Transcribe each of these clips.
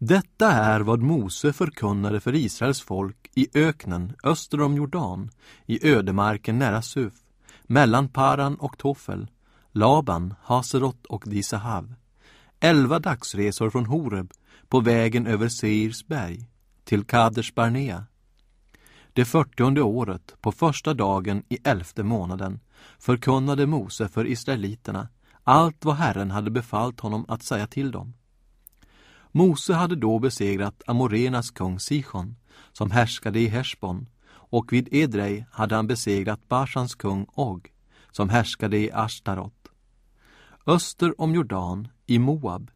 Detta är vad Mose förkunnade för Israels folk i öknen öster om Jordan, i ödemarken nära Suf, mellan Paran och Tofel, Laban, Haserot och Disahav. Elva dagsresor från Horeb på vägen över Seirs berg till Kaders Barnea. Det fyrtionde året, på första dagen i elfte månaden, förkunnade Mose för israeliterna allt vad Herren hade befallt honom att säga till dem. Mose hade då besegrat Amorenas kung Sichon, som härskade i Heshbon, och vid Edrei hade han besegrat Bashans kung Og, som härskade i Ashtarot. Öster om Jordan, i Moab,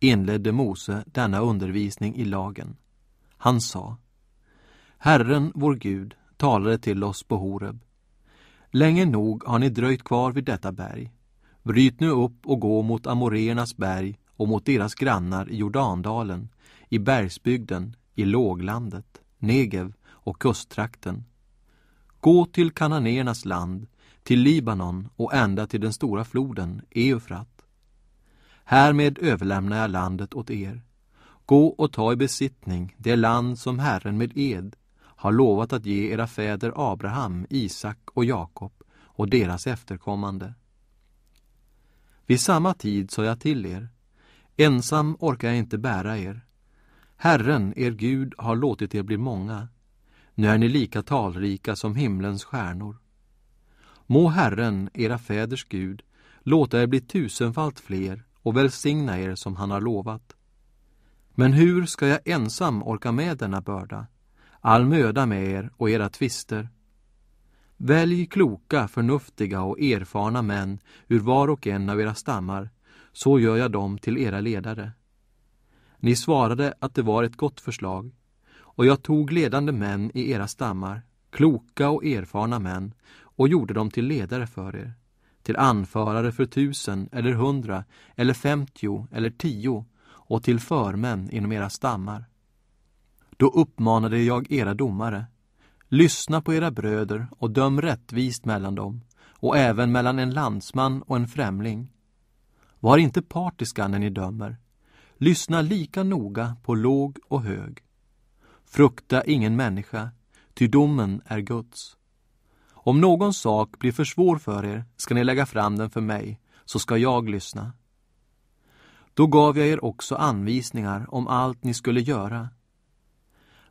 inledde Mose denna undervisning i lagen. Han sa Herren, vår Gud, talade till oss på Horeb. Länge nog har ni dröjt kvar vid detta berg. Bryt nu upp och gå mot Amorenas berg och mot deras grannar i Jordandalen, i bergsbygden, i låglandet, Negev och kusttrakten. Gå till kananéernas land, till Libanon och ända till den stora floden Eufrat. Härmed överlämnar jag landet åt er. Gå och ta i besittning det land som Herren med ed har lovat att ge era fäder Abraham, Isak och Jakob och deras efterkommande. Vid samma tid sa jag till er, Ensam orkar jag inte bära er. Herren, er Gud, har låtit er bli många. Nu är ni lika talrika som himlens stjärnor. Må Herren, era fäders Gud, låta er bli tusenfalt fler och välsigna er som han har lovat. Men hur ska jag ensam orka med denna börda, all möda med er och era tvister? Välj kloka, förnuftiga och erfarna män ur var och en av era stammar så gör jag dem till era ledare. Ni svarade att det var ett gott förslag, och jag tog ledande män i era stammar, kloka och erfarna män, och gjorde dem till ledare för er, till anförare för tusen eller hundra eller femtio eller tio och till förmän inom era stammar. Då uppmanade jag era domare, lyssna på era bröder och döm rättvist mellan dem och även mellan en landsman och en främling, var inte partiska när ni dömer. Lyssna lika noga på låg och hög. Frukta ingen människa, ty domen är Guds. Om någon sak blir för svår för er ska ni lägga fram den för mig, så ska jag lyssna. Då gav jag er också anvisningar om allt ni skulle göra.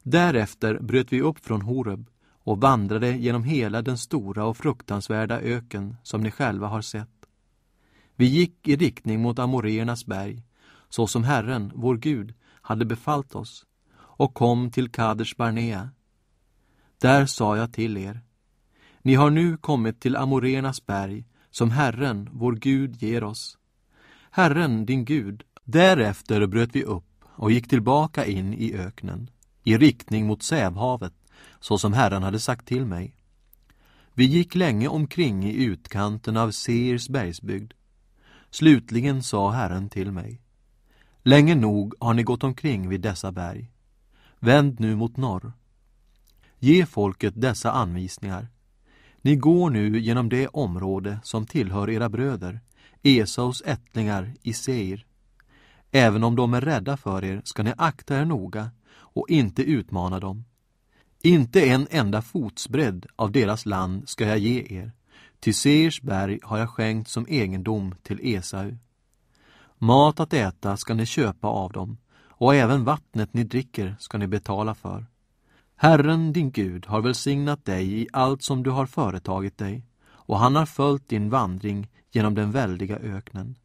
Därefter bröt vi upp från Horeb och vandrade genom hela den stora och fruktansvärda öken som ni själva har sett. Vi gick i riktning mot Amoreernas berg, så som Herren, vår Gud, hade befallt oss, och kom till Kadesh Barnea. Där sa jag till er, ni har nu kommit till Amoreernas berg, som Herren, vår Gud, ger oss. Herren, din Gud. Därefter bröt vi upp och gick tillbaka in i öknen, i riktning mot Sävhavet, så som Herren hade sagt till mig. Vi gick länge omkring i utkanten av Seirs bergsbygd Slutligen sa Herren till mig Länge nog har ni gått omkring vid dessa berg. Vänd nu mot norr. Ge folket dessa anvisningar. Ni går nu genom det område som tillhör era bröder, Esaus ättlingar i Seir. Även om de är rädda för er ska ni akta er noga och inte utmana dem. Inte en enda fotsbredd av deras land ska jag ge er, till Seirs berg har jag skänkt som egendom till Esau. Mat att äta ska ni köpa av dem och även vattnet ni dricker ska ni betala för. Herren, din Gud, har välsignat dig i allt som du har företagit dig och han har följt din vandring genom den väldiga öknen.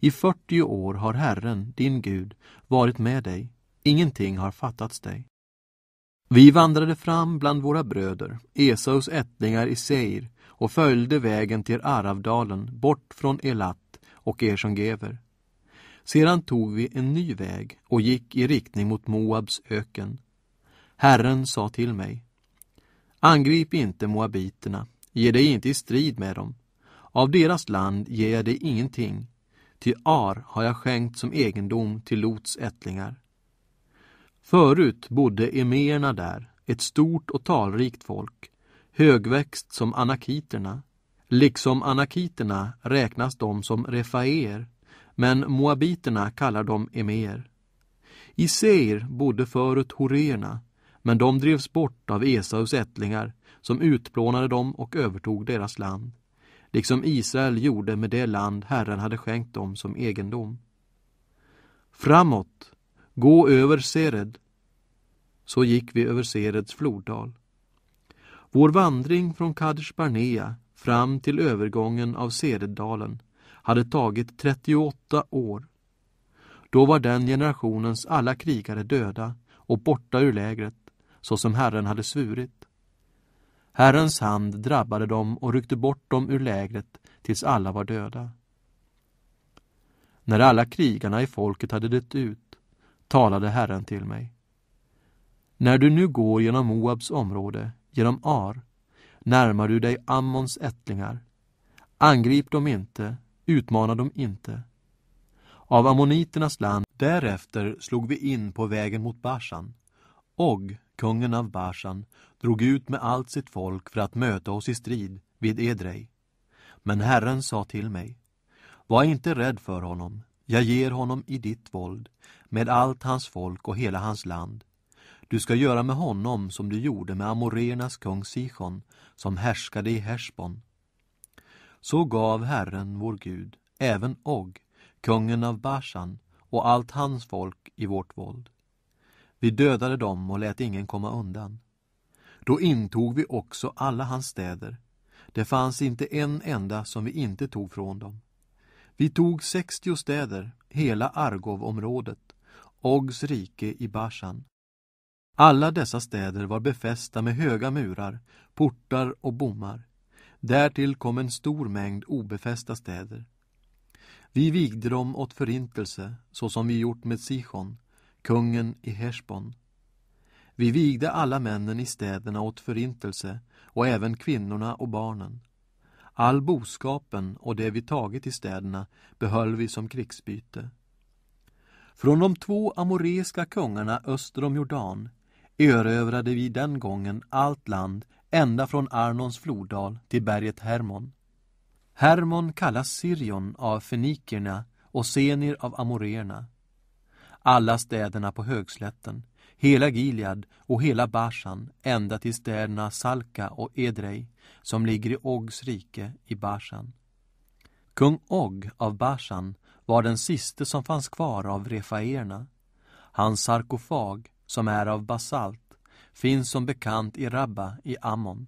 I 40 år har Herren, din Gud, varit med dig. Ingenting har fattats dig. Vi vandrade fram bland våra bröder, Esaus ättlingar i Seir, och följde vägen till Aravdalen bort från Elat och Ersongever. Sedan tog vi en ny väg och gick i riktning mot Moabs öken. Herren sa till mig Angrip inte moabiterna, ge dig inte i strid med dem. Av deras land ger jag dig ingenting, ty Ar har jag skänkt som egendom till Lots ättlingar. Förut bodde emerna där, ett stort och talrikt folk, högväxt som anakiterna. Liksom anakiterna räknas de som refaer, men moabiterna kallar dem emer. I Seir bodde förut horeerna, men de drevs bort av Esaus ättlingar som utplånade dem och övertog deras land, liksom Israel gjorde med det land Herren hade skänkt dem som egendom. Framåt, gå över Sered. Så gick vi över Sereds floddal. Vår vandring från Kadesh Barnea fram till övergången av Sededalen hade tagit 38 år. Då var den generationens alla krigare döda och borta ur lägret, så som Herren hade svurit. Herrens hand drabbade dem och ryckte bort dem ur lägret tills alla var döda. När alla krigarna i folket hade dött ut talade Herren till mig. När du nu går genom Moabs område genom Ar närmar du dig Ammons ättlingar. Angrip dem inte, utmana dem inte. Av ammoniternas land därefter slog vi in på vägen mot Bashan. Og, kungen av Bashan, drog ut med allt sitt folk för att möta oss i strid vid Edrej. Men Herren sa till mig, var inte rädd för honom, jag ger honom i ditt våld, med allt hans folk och hela hans land. Du ska göra med honom som du gjorde med amorernas kung Sichon, som härskade i Hersbon. Så gav Herren, vår Gud, även Og, kungen av Bashan, och allt hans folk i vårt våld. Vi dödade dem och lät ingen komma undan. Då intog vi också alla hans städer. Det fanns inte en enda som vi inte tog från dem. Vi tog 60 städer, hela Argovområdet, Ogs rike i Bashan. Alla dessa städer var befästa med höga murar, portar och bommar. Därtill kom en stor mängd obefästa städer. Vi vigde dem åt förintelse, så som vi gjort med Sichon, kungen i Hersbon. Vi vigde alla männen i städerna åt förintelse och även kvinnorna och barnen. All boskapen och det vi tagit i städerna behöll vi som krigsbyte. Från de två amoreiska kungarna öster om Jordan erövrade vi den gången allt land ända från Arnons floddal till berget Hermon. Hermon kallas Sirion av fenikerna och Senir av amorerna. Alla städerna på högslätten, hela Gilead och hela Bashan ända till städerna Salka och Edrei som ligger i Ogs rike i Bashan. Kung Og av Bashan var den siste som fanns kvar av refaerna. Hans sarkofag som är av basalt, finns som bekant i Rabba i Ammon.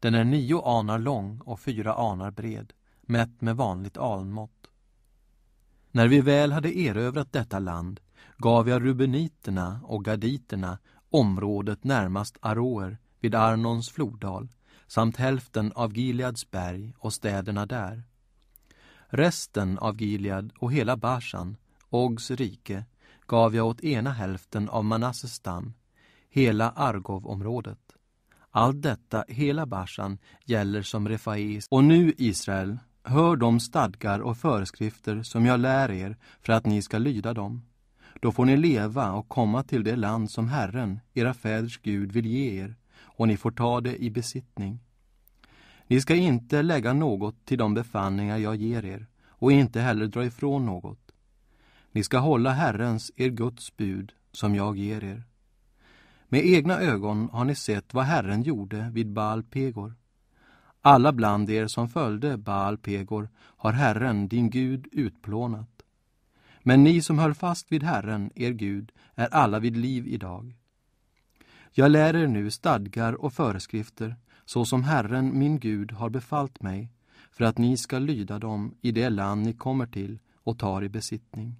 Den är nio anar lång och fyra anar bred, mätt med vanligt alnmått. När vi väl hade erövrat detta land gav jag rubeniterna och gaditerna området närmast Aroer vid Arnons floddal samt hälften av Gileads berg och städerna där. Resten av Gilead och hela Bashan, Ogs rike, gav jag åt ena hälften av Manasses stam hela Argovområdet. Allt detta, hela Bashan, gäller som Refaeis. Och nu, Israel, hör de stadgar och föreskrifter som jag lär er för att ni ska lyda dem. Då får ni leva och komma till det land som Herren, era fäders Gud, vill ge er och ni får ta det i besittning. Ni ska inte lägga något till de befallningar jag ger er och inte heller dra ifrån något. Ni ska hålla Herrens, er Guds bud, som jag ger er. Med egna ögon har ni sett vad Herren gjorde vid Baal Pegor. Alla bland er som följde Baal Pegor har Herren, din Gud, utplånat. Men ni som höll fast vid Herren, er Gud, är alla vid liv idag. Jag lär er nu stadgar och föreskrifter så som Herren, min Gud, har befallt mig för att ni ska lyda dem i det land ni kommer till och tar i besittning.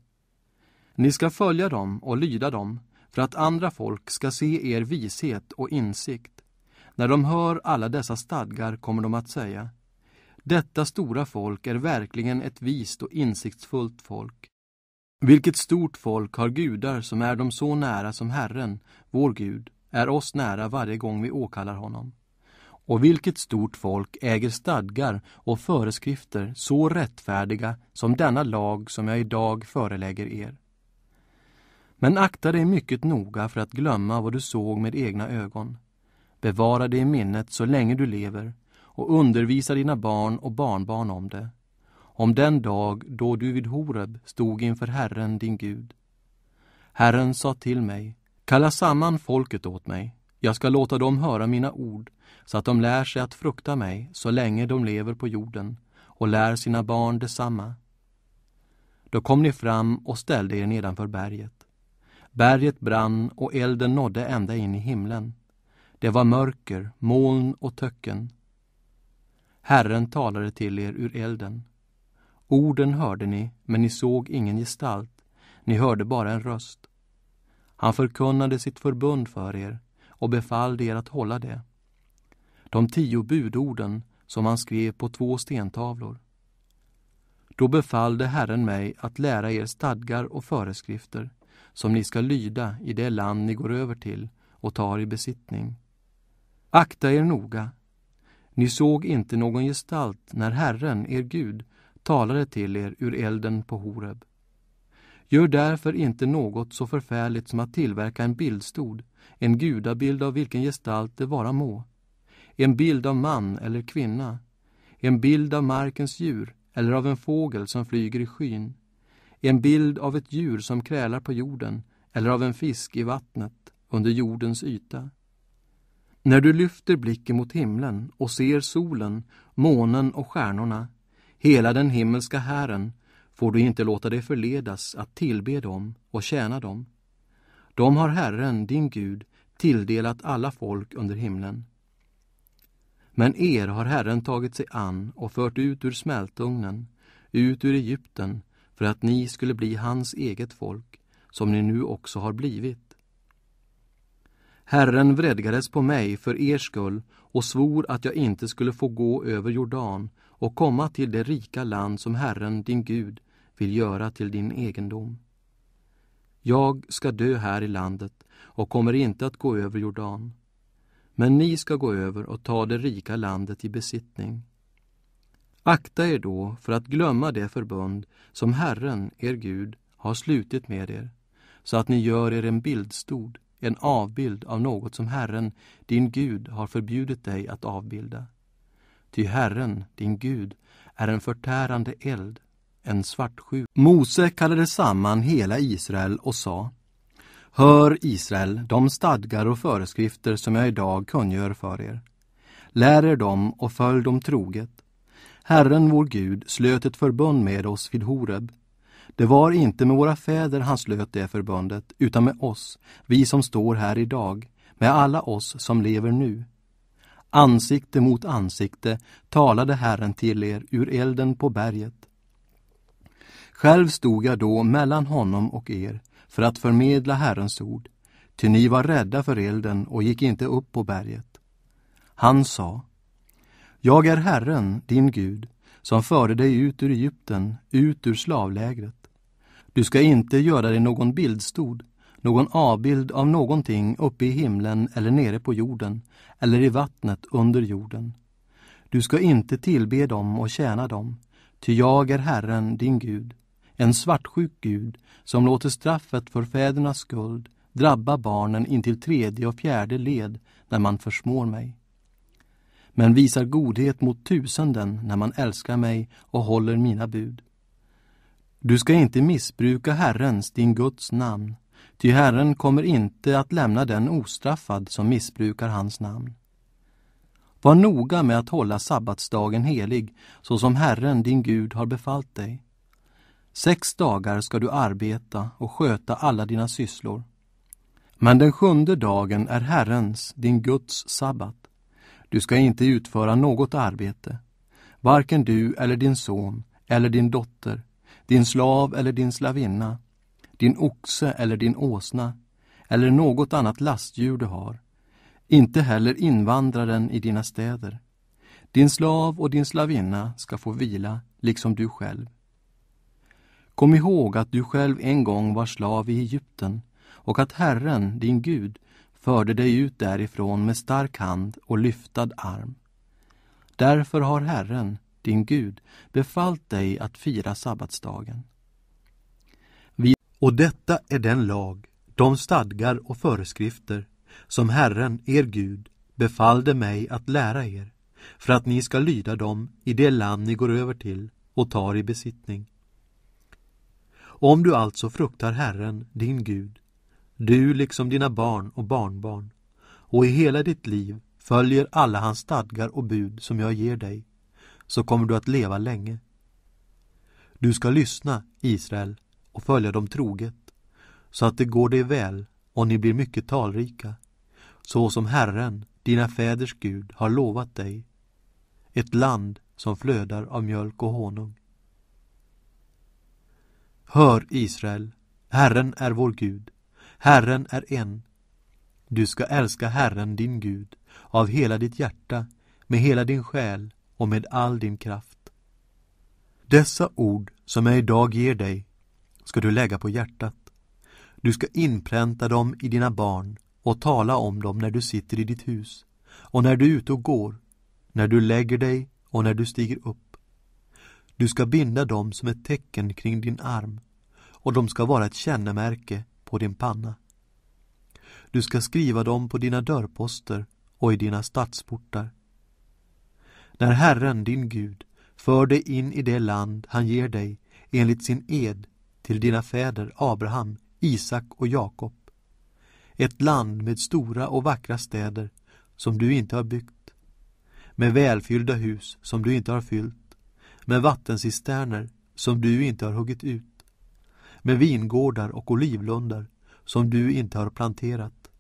Ni ska följa dem och lyda dem för att andra folk ska se er vishet och insikt. När de hör alla dessa stadgar kommer de att säga Detta stora folk är verkligen ett vist och insiktsfullt folk. Vilket stort folk har gudar som är dem så nära som Herren, vår Gud, är oss nära varje gång vi åkallar honom. Och vilket stort folk äger stadgar och föreskrifter så rättfärdiga som denna lag som jag idag förelägger er. Men akta dig mycket noga för att glömma vad du såg med egna ögon. Bevara det i minnet så länge du lever och undervisa dina barn och barnbarn om det. Om den dag då du vid Horeb stod inför Herren, din Gud. Herren sa till mig, kalla samman folket åt mig. Jag ska låta dem höra mina ord så att de lär sig att frukta mig så länge de lever på jorden och lär sina barn detsamma. Då kom ni fram och ställde er nedanför berget. Berget brann och elden nådde ända in i himlen. Det var mörker, moln och töcken. Herren talade till er ur elden. Orden hörde ni, men ni såg ingen gestalt, ni hörde bara en röst. Han förkunnade sitt förbund för er och befallde er att hålla det. De tio budorden som han skrev på två stentavlor. Då befallde Herren mig att lära er stadgar och föreskrifter som ni ska lyda i det land ni går över till och tar i besittning. Akta er noga. Ni såg inte någon gestalt när Herren, er Gud, talade till er ur elden på Horeb. Gör därför inte något så förfärligt som att tillverka en bildstod, en gudabild av vilken gestalt det vara må, en bild av man eller kvinna, en bild av markens djur eller av en fågel som flyger i skyn, en bild av ett djur som krälar på jorden eller av en fisk i vattnet under jordens yta. När du lyfter blicken mot himlen och ser solen, månen och stjärnorna, hela den himmelska hären, får du inte låta dig förledas att tillbe dem och tjäna dem. De har Herren, din Gud, tilldelat alla folk under himlen. Men er har Herren tagit sig an och fört ut ur smältugnen, ut ur Egypten, för att ni skulle bli hans eget folk, som ni nu också har blivit. Herren vredgades på mig för er skull och svor att jag inte skulle få gå över Jordan och komma till det rika land som Herren, din Gud, vill göra till din egendom. Jag ska dö här i landet och kommer inte att gå över Jordan. Men ni ska gå över och ta det rika landet i besittning. Akta er då för att glömma det förbund som Herren, er Gud, har slutit med er, så att ni gör er en bildstod, en avbild av något som Herren, din Gud, har förbjudit dig att avbilda. Ty Herren, din Gud, är en förtärande eld, en svartsjuk. Mose kallade samman hela Israel och sa Hör Israel, de stadgar och föreskrifter som jag idag kungör för er. Lär er dem och följ dem troget Herren vår Gud slöt ett förbund med oss vid Horeb. Det var inte med våra fäder han slöt det förbundet, utan med oss, vi som står här idag, med alla oss som lever nu. Ansikte mot ansikte talade Herren till er ur elden på berget. Själv stod jag då mellan honom och er för att förmedla Herrens ord, ty ni var rädda för elden och gick inte upp på berget. Han sa, jag är Herren, din Gud, som förde dig ut ur Egypten, ut ur slavlägret. Du ska inte göra dig någon bildstod, någon avbild av någonting uppe i himlen eller nere på jorden, eller i vattnet under jorden. Du ska inte tillbe dem och tjäna dem, ty jag är Herren, din Gud, en svartsjuk Gud som låter straffet för fädernas skuld drabba barnen intill tredje och fjärde led när man försmår mig men visar godhet mot tusenden när man älskar mig och håller mina bud. Du ska inte missbruka Herrens, din Guds namn, ty Herren kommer inte att lämna den ostraffad som missbrukar hans namn. Var noga med att hålla sabbatsdagen helig, så som Herren, din Gud, har befallt dig. Sex dagar ska du arbeta och sköta alla dina sysslor. Men den sjunde dagen är Herrens, din Guds sabbat. Du ska inte utföra något arbete, varken du eller din son eller din dotter, din slav eller din slavinna, din oxe eller din åsna eller något annat lastdjur du har, inte heller invandraren i dina städer. Din slav och din slavinna ska få vila, liksom du själv. Kom ihåg att du själv en gång var slav i Egypten och att Herren, din Gud, förde dig ut därifrån med stark hand och lyftad arm. Därför har Herren, din Gud, befallt dig att fira sabbatsdagen. Och detta är den lag, de stadgar och föreskrifter som Herren, er Gud, befallde mig att lära er för att ni ska lyda dem i det land ni går över till och tar i besittning. Om du alltså fruktar Herren, din Gud, du liksom dina barn och barnbarn, och i hela ditt liv följer alla hans stadgar och bud som jag ger dig, så kommer du att leva länge. Du ska lyssna, Israel, och följa dem troget, så att det går dig väl och ni blir mycket talrika, så som Herren, dina fäders Gud, har lovat dig, ett land som flödar av mjölk och honung. Hör, Israel, Herren är vår Gud, Herren är en. Du ska älska Herren din Gud av hela ditt hjärta, med hela din själ och med all din kraft. Dessa ord som jag idag ger dig ska du lägga på hjärtat. Du ska inpränta dem i dina barn och tala om dem när du sitter i ditt hus och när du är ute och går, när du lägger dig och när du stiger upp. Du ska binda dem som ett tecken kring din arm och de ska vara ett kännemärke på din panna. Du ska skriva dem på dina dörrposter och i dina stadsportar. När Herren, din Gud, för dig in i det land han ger dig enligt sin ed till dina fäder Abraham, Isak och Jakob. Ett land med stora och vackra städer som du inte har byggt. Med välfyllda hus som du inte har fyllt. Med vattencisterner som du inte har huggit ut med vingårdar och olivlundar som du inte har planterat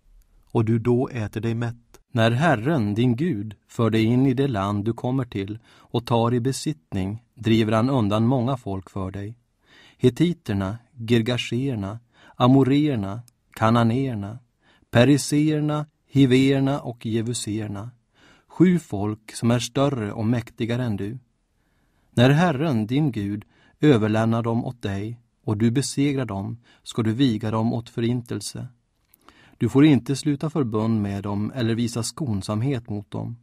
och du då äter dig mätt. När Herren, din Gud, för dig in i det land du kommer till och tar i besittning driver han undan många folk för dig. Hetiterna, Girgasherna, Amorerna, Kananéerna, Periserna, Hiverna och Jevuserna. Sju folk som är större och mäktigare än du. När Herren, din Gud, överlämnar dem åt dig och du besegrar dem ska du viga dem åt förintelse. Du får inte sluta förbund med dem eller visa skonsamhet mot dem.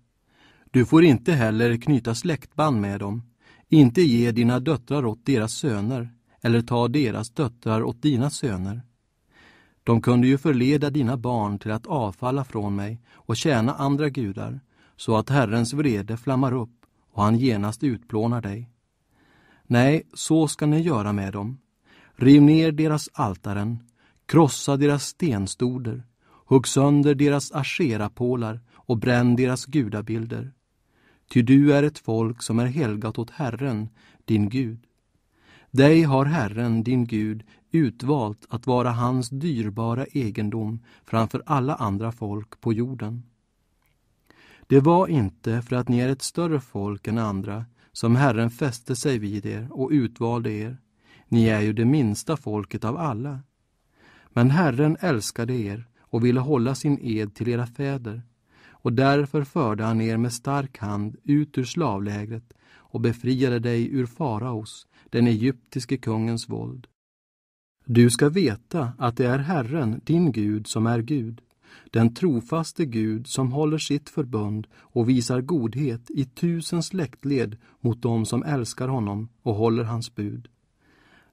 Du får inte heller knyta släktband med dem, inte ge dina döttrar åt deras söner eller ta deras döttrar åt dina söner. De kunde ju förleda dina barn till att avfalla från mig och tjäna andra gudar, så att Herrens vrede flammar upp och han genast utplånar dig. Nej, så ska ni göra med dem, Riv ner deras altaren, krossa deras stenstoder, hugg sönder deras asherapålar och bränn deras gudabilder. Ty du är ett folk som är helgat åt Herren, din Gud. Dig har Herren, din Gud, utvalt att vara hans dyrbara egendom framför alla andra folk på jorden. Det var inte för att ni är ett större folk än andra som Herren fäste sig vid er och utvalde er, ni är ju det minsta folket av alla. Men Herren älskade er och ville hålla sin ed till era fäder och därför förde han er med stark hand ut ur slavlägret och befriade dig ur faraos, den egyptiske kungens våld. Du ska veta att det är Herren, din Gud, som är Gud, den trofaste Gud som håller sitt förbund och visar godhet i tusen släktled mot dem som älskar honom och håller hans bud.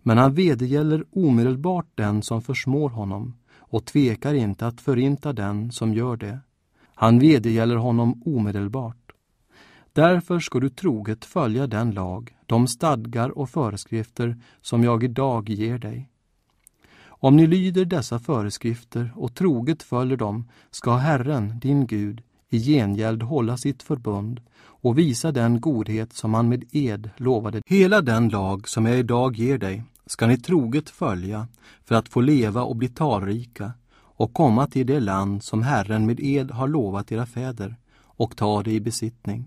Men han vedergäller omedelbart den som försmår honom och tvekar inte att förinta den som gör det. Han vedergäller honom omedelbart. Därför ska du troget följa den lag, de stadgar och föreskrifter som jag idag ger dig. Om ni lyder dessa föreskrifter och troget följer dem ska Herren, din Gud, i gengäld hålla sitt förbund och visa den godhet som han med ed lovade. Hela den lag som jag idag ger dig ska ni troget följa för att få leva och bli talrika och komma till det land som Herren med ed har lovat era fäder och ta det i besittning.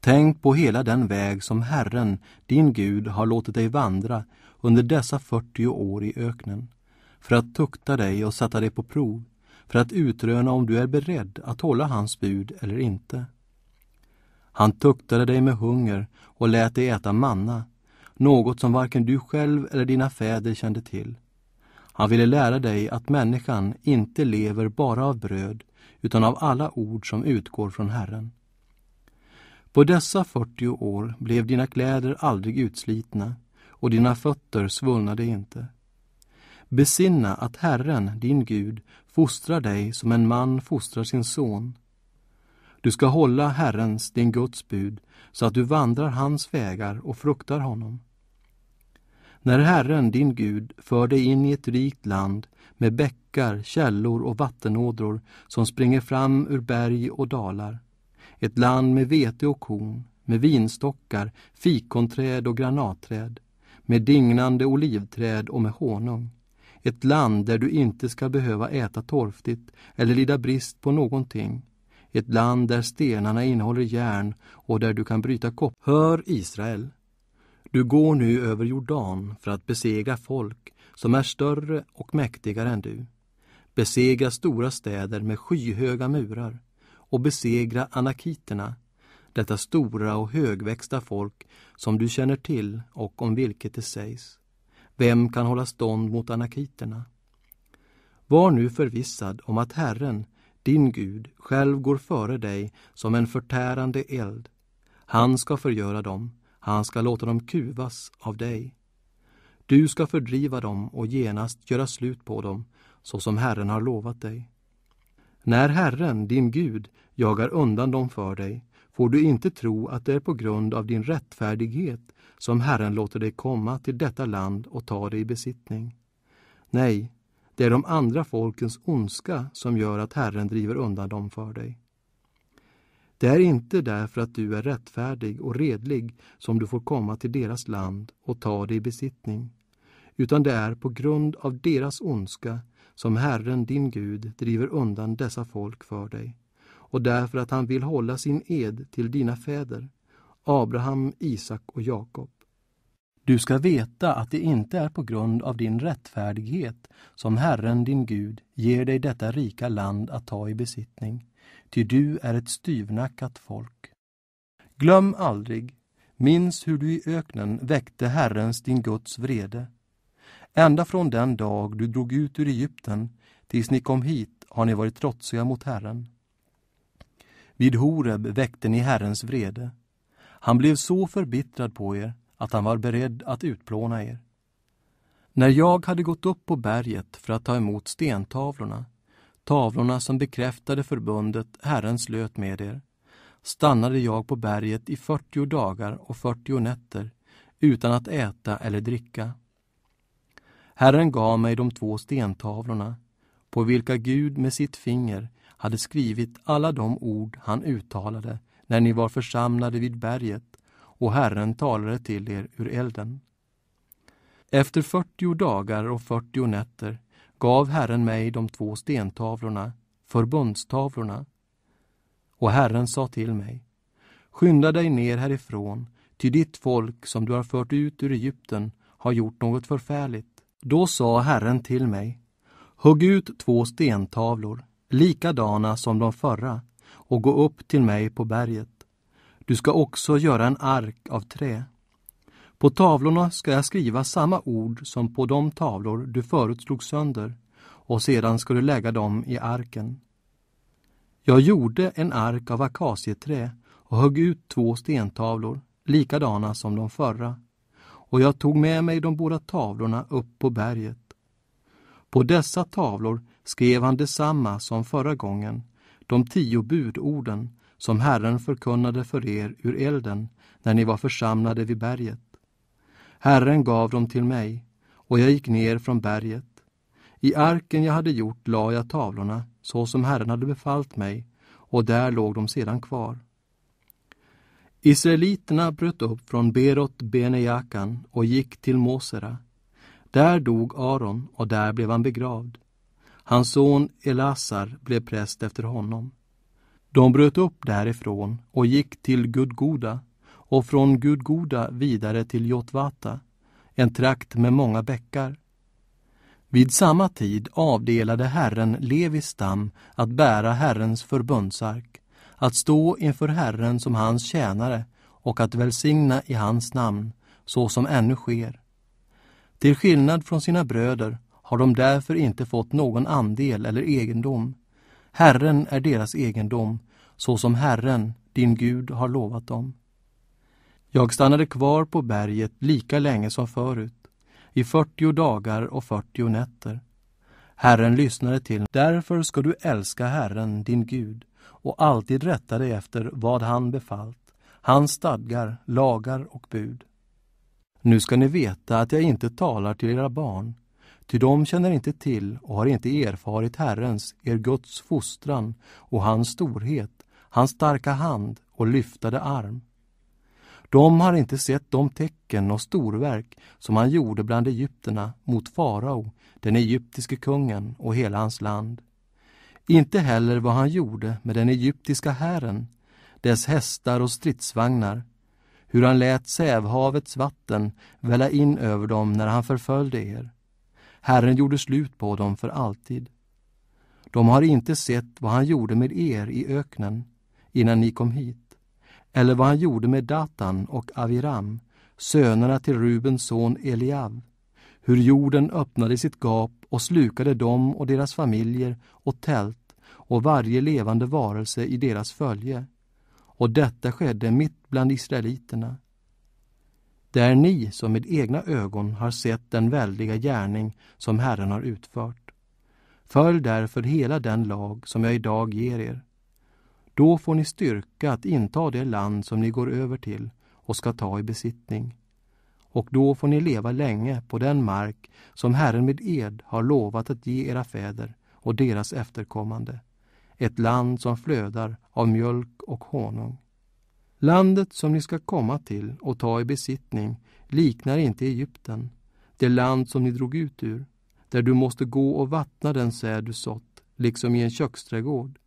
Tänk på hela den väg som Herren, din Gud, har låtit dig vandra under dessa 40 år i öknen för att tukta dig och sätta dig på prov för att utröna om du är beredd att hålla hans bud eller inte. Han tuktade dig med hunger och lät dig äta manna, något som varken du själv eller dina fäder kände till. Han ville lära dig att människan inte lever bara av bröd utan av alla ord som utgår från Herren. På dessa 40 år blev dina kläder aldrig utslitna och dina fötter svullnade inte. Besinna att Herren, din Gud, fostrar dig som en man fostrar sin son. Du ska hålla Herrens, din Guds bud, så att du vandrar hans vägar och fruktar honom. När Herren, din Gud, för dig in i ett rikt land med bäckar, källor och vattenådror som springer fram ur berg och dalar, ett land med vete och korn, med vinstockar, fikonträd och granatträd, med dignande olivträd och med honung. Ett land där du inte ska behöva äta torftigt eller lida brist på någonting. Ett land där stenarna innehåller järn och där du kan bryta koppar. Hör Israel! Du går nu över Jordan för att besegra folk som är större och mäktigare än du. Besegra stora städer med skyhöga murar och besegra anakiterna, detta stora och högväxta folk som du känner till och om vilket det sägs. Vem kan hålla stånd mot anakiterna? Var nu förvissad om att Herren, din Gud, själv går före dig som en förtärande eld. Han ska förgöra dem, han ska låta dem kuvas av dig. Du ska fördriva dem och genast göra slut på dem, så som Herren har lovat dig. När Herren, din Gud, jagar undan dem för dig får du inte tro att det är på grund av din rättfärdighet som Herren låter dig komma till detta land och ta dig i besittning. Nej, det är de andra folkens ondska som gör att Herren driver undan dem för dig. Det är inte därför att du är rättfärdig och redlig som du får komma till deras land och ta dig i besittning, utan det är på grund av deras ondska som Herren, din Gud, driver undan dessa folk för dig och därför att han vill hålla sin ed till dina fäder, Abraham, Isak och Jakob. Du ska veta att det inte är på grund av din rättfärdighet som Herren, din Gud, ger dig detta rika land att ta i besittning, ty du är ett styvnackat folk. Glöm aldrig, minns hur du i öknen väckte Herrens, din Guds, vrede. Ända från den dag du drog ut ur Egypten tills ni kom hit har ni varit trotsiga mot Herren. Vid Horeb väckte ni Herrens vrede. Han blev så förbittrad på er att han var beredd att utplåna er. När jag hade gått upp på berget för att ta emot stentavlorna, tavlorna som bekräftade förbundet Herren slöt med er, stannade jag på berget i 40 dagar och 40 nätter utan att äta eller dricka. Herren gav mig de två stentavlorna på vilka Gud med sitt finger hade skrivit alla de ord han uttalade när ni var församlade vid berget och Herren talade till er ur elden. Efter 40 dagar och 40 nätter gav Herren mig de två stentavlorna, förbundstavlorna. Och Herren sa till mig, skynda dig ner härifrån, ty ditt folk som du har fört ut ur Egypten har gjort något förfärligt. Då sa Herren till mig, hugg ut två stentavlor, likadana som de förra, och gå upp till mig på berget. Du ska också göra en ark av trä. På tavlorna ska jag skriva samma ord som på de tavlor du förut slog sönder och sedan ska du lägga dem i arken. Jag gjorde en ark av akacieträ och högg ut två stentavlor, likadana som de förra, och jag tog med mig de båda tavlorna upp på berget. På dessa tavlor skrev han detsamma som förra gången, de tio budorden som Herren förkunnade för er ur elden när ni var församlade vid berget. Herren gav dem till mig, och jag gick ner från berget. I arken jag hade gjort la jag tavlorna så som Herren hade befallt mig, och där låg de sedan kvar. Israeliterna bröt upp från Berot Benejakan och gick till Mosera. Där dog Aron och där blev han begravd. Hans son Elasar blev präst efter honom. De bröt upp därifrån och gick till Gudgoda och från Gudgoda vidare till Jotvata, en trakt med många bäckar. Vid samma tid avdelade Herren Levis stam att bära Herrens förbundsark, att stå inför Herren som hans tjänare och att välsigna i hans namn, så som ännu sker. Till skillnad från sina bröder har de därför inte fått någon andel eller egendom. Herren är deras egendom, så som Herren, din Gud, har lovat dem. Jag stannade kvar på berget lika länge som förut, i 40 dagar och 40 nätter. Herren lyssnade till Därför ska du älska Herren, din Gud, och alltid rätta dig efter vad han befallt, hans stadgar, lagar och bud. Nu ska ni veta att jag inte talar till era barn, Ty de känner inte till och har inte erfarit Herrens, er Guds fostran och hans storhet, hans starka hand och lyftade arm. De har inte sett de tecken och storverk som han gjorde bland egyptierna mot farao, den egyptiske kungen och hela hans land. Inte heller vad han gjorde med den egyptiska hären, dess hästar och stridsvagnar, hur han lät Sävhavets vatten välla in över dem när han förföljde er Herren gjorde slut på dem för alltid. De har inte sett vad han gjorde med er i öknen innan ni kom hit, eller vad han gjorde med Datan och Aviram, sönerna till Rubens son Eliav, hur jorden öppnade sitt gap och slukade dem och deras familjer och tält och varje levande varelse i deras följe. Och detta skedde mitt bland israeliterna det är ni som med egna ögon har sett den väldiga gärning som Herren har utfört. Följ därför hela den lag som jag idag ger er. Då får ni styrka att inta det land som ni går över till och ska ta i besittning. Och då får ni leva länge på den mark som Herren med ed har lovat att ge era fäder och deras efterkommande, ett land som flödar av mjölk och honung. Landet som ni ska komma till och ta i besittning liknar inte Egypten, det land som ni drog ut ur, där du måste gå och vattna den säd du sått, liksom i en köksträdgård.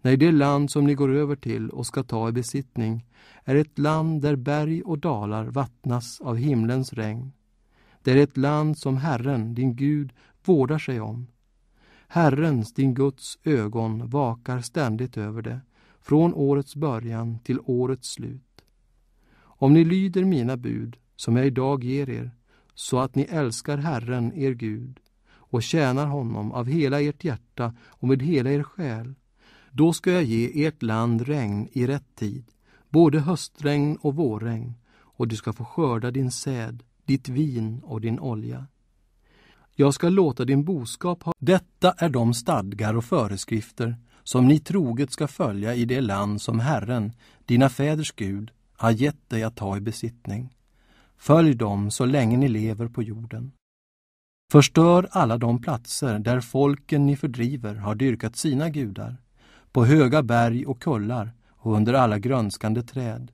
Nej, det land som ni går över till och ska ta i besittning är ett land där berg och dalar vattnas av himlens regn. Det är ett land som Herren, din Gud, vårdar sig om. Herrens, din Guds, ögon vakar ständigt över det från årets början till årets slut. Om ni lyder mina bud, som jag idag ger er, så att ni älskar Herren, er Gud, och tjänar honom av hela ert hjärta och med hela er själ, då ska jag ge ert land regn i rätt tid, både höstregn och vårregn, och du ska få skörda din säd, ditt vin och din olja. Jag ska låta din boskap ha... Detta är de stadgar och föreskrifter som ni troget ska följa i det land som Herren, dina fäders Gud, har gett dig att ta i besittning. Följ dem så länge ni lever på jorden. Förstör alla de platser där folken ni fördriver har dyrkat sina gudar, på höga berg och kullar och under alla grönskande träd.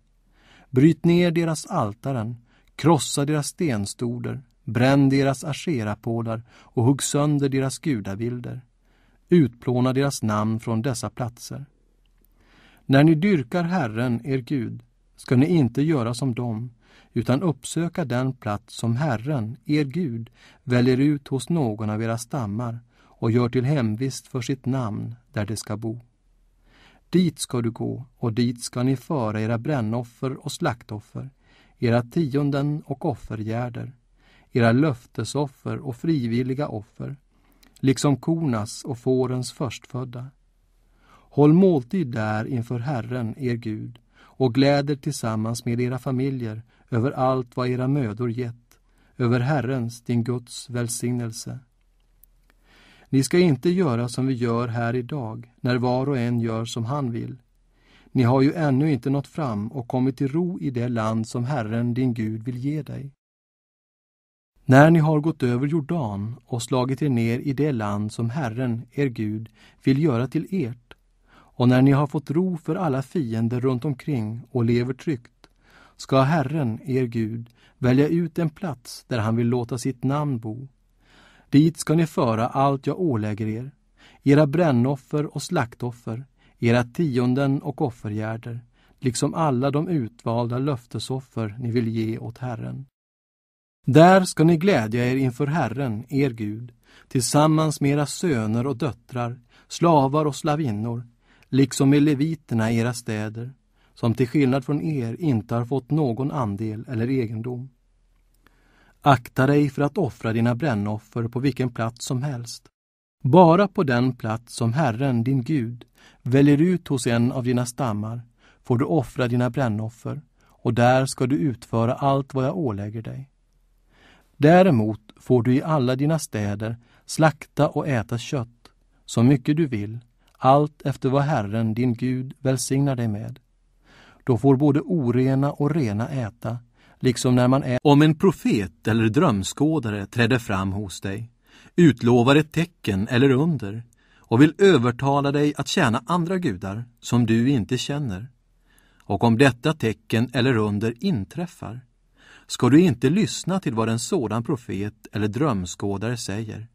Bryt ner deras altaren, krossa deras stenstoder, bränn deras asherapålar och hugg sönder deras gudavilder utplåna deras namn från dessa platser. När ni dyrkar Herren, er Gud, ska ni inte göra som dem, utan uppsöka den plats som Herren, er Gud, väljer ut hos någon av era stammar och gör till hemvist för sitt namn, där det ska bo. Dit ska du gå, och dit ska ni föra era brännoffer och slaktoffer, era tionden och offergärder, era löftesoffer och frivilliga offer, liksom kornas och fårens förstfödda. Håll måltid där inför Herren, er Gud, och gläder tillsammans med era familjer över allt vad era mödor gett, över Herrens, din Guds, välsignelse. Ni ska inte göra som vi gör här idag, när var och en gör som han vill. Ni har ju ännu inte nått fram och kommit till ro i det land som Herren, din Gud, vill ge dig. När ni har gått över Jordan och slagit er ner i det land som Herren, er Gud, vill göra till ert och när ni har fått ro för alla fiender runt omkring och lever tryggt ska Herren, er Gud, välja ut en plats där han vill låta sitt namn bo. Dit ska ni föra allt jag ålägger er, era brännoffer och slaktoffer, era tionden och offergärder, liksom alla de utvalda löftesoffer ni vill ge åt Herren. Där ska ni glädja er inför Herren, er Gud, tillsammans med era söner och döttrar, slavar och slavinnor, liksom med leviterna i era städer, som till skillnad från er inte har fått någon andel eller egendom. Akta dig för att offra dina brännoffer på vilken plats som helst, bara på den plats som Herren, din Gud, väljer ut hos en av dina stammar får du offra dina brännoffer och där ska du utföra allt vad jag ålägger dig. Däremot får du i alla dina städer slakta och äta kött, så mycket du vill, allt efter vad Herren, din Gud, välsignar dig med. Då får både orena och rena äta, liksom när man är... Om en profet eller drömskådare träder fram hos dig, utlovar ett tecken eller under och vill övertala dig att tjäna andra gudar som du inte känner. Och om detta tecken eller under inträffar, ska du inte lyssna till vad en sådan profet eller drömskådare säger.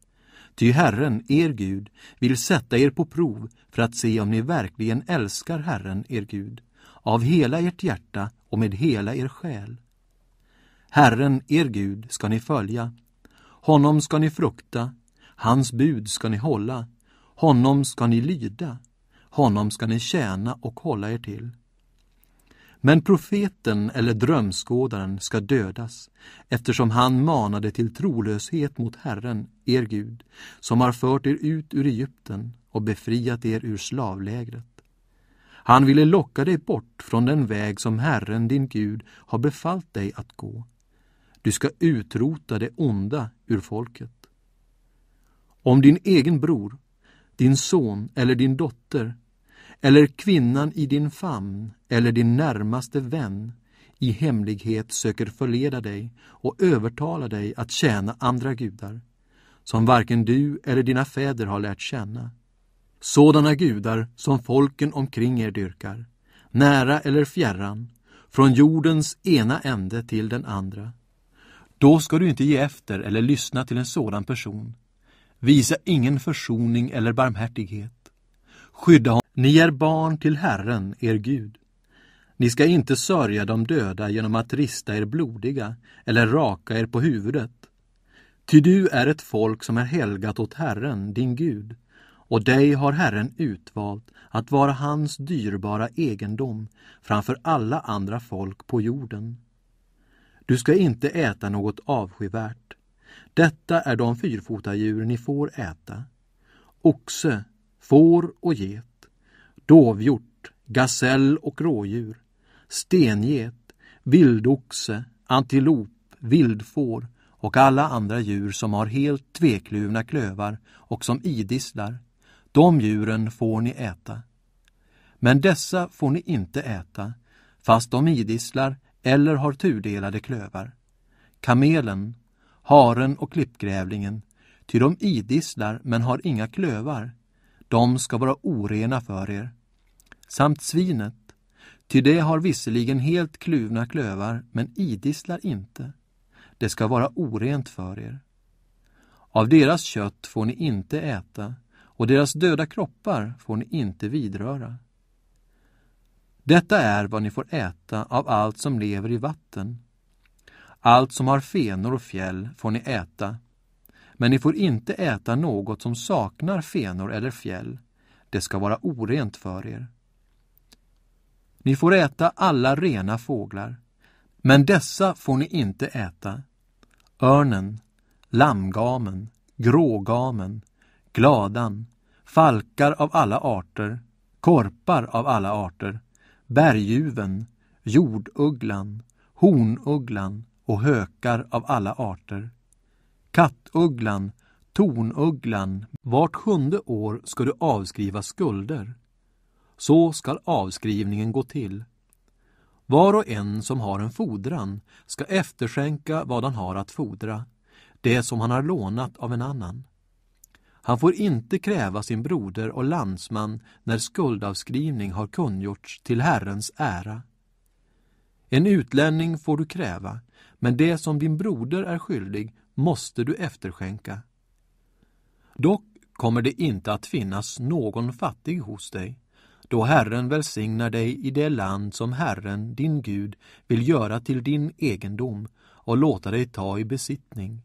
Ty Herren, er Gud, vill sätta er på prov för att se om ni verkligen älskar Herren, er Gud, av hela ert hjärta och med hela er själ. Herren, er Gud, ska ni följa. Honom ska ni frukta, hans bud ska ni hålla, honom ska ni lyda, honom ska ni tjäna och hålla er till. Men profeten eller drömskådaren ska dödas eftersom han manade till trolöshet mot Herren, er Gud, som har fört er ut ur Egypten och befriat er ur slavlägret. Han ville locka dig bort från den väg som Herren, din Gud, har befallt dig att gå. Du ska utrota det onda ur folket. Om din egen bror, din son eller din dotter eller kvinnan i din famn eller din närmaste vän i hemlighet söker förleda dig och övertala dig att tjäna andra gudar, som varken du eller dina fäder har lärt känna. Sådana gudar som folken omkring er dyrkar, nära eller fjärran, från jordens ena ände till den andra. Då ska du inte ge efter eller lyssna till en sådan person. Visa ingen försoning eller barmhärtighet. Skydda honom ni är barn till Herren, er Gud. Ni ska inte sörja de döda genom att rista er blodiga eller raka er på huvudet. Ty du är ett folk som är helgat åt Herren, din Gud, och dig har Herren utvalt att vara hans dyrbara egendom framför alla andra folk på jorden. Du ska inte äta något avskyvärt. Detta är de fyrfota djur ni får äta. Oxe, får och get dovhjort, gasell och rådjur, stenget, vildoxe, antilop, vildfår och alla andra djur som har helt tvekluvna klövar och som idisslar. De djuren får ni äta. Men dessa får ni inte äta, fast de idisslar eller har tudelade klövar. Kamelen, haren och klippgrävlingen, ty de idisslar men har inga klövar, de ska vara orena för er, samt svinet, ty det har visserligen helt kluvna klövar, men idisslar inte. Det ska vara orent för er. Av deras kött får ni inte äta, och deras döda kroppar får ni inte vidröra. Detta är vad ni får äta av allt som lever i vatten. Allt som har fenor och fjäll får ni äta, men ni får inte äta något som saknar fenor eller fjäll. Det ska vara orent för er. Ni får äta alla rena fåglar, men dessa får ni inte äta. Örnen, lammgamen, grågamen, gladan, falkar av alla arter, korpar av alla arter, berguven, jordugglan, hornugglan och hökar av alla arter. Kattugglan, tornugglan, vart sjunde år ska du avskriva skulder. Så ska avskrivningen gå till. Var och en som har en fodran ska efterskänka vad han har att fodra, det som han har lånat av en annan. Han får inte kräva sin broder och landsman när skuldavskrivning har kungjorts till Herrens ära. En utlänning får du kräva, men det som din broder är skyldig måste du efterskänka. Dock kommer det inte att finnas någon fattig hos dig, då Herren välsignar dig i det land som Herren, din Gud, vill göra till din egendom och låta dig ta i besittning.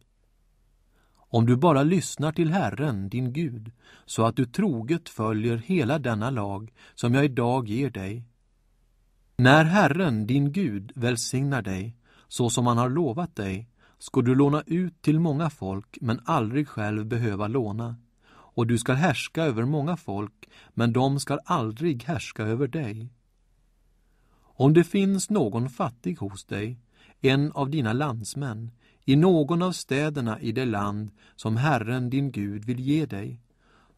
Om du bara lyssnar till Herren, din Gud, så att du troget följer hela denna lag som jag idag ger dig. När Herren, din Gud, välsignar dig så som han har lovat dig, ska du låna ut till många folk men aldrig själv behöva låna. Och du skall härska över många folk men de skall aldrig härska över dig. Om det finns någon fattig hos dig, en av dina landsmän, i någon av städerna i det land som Herren din Gud vill ge dig,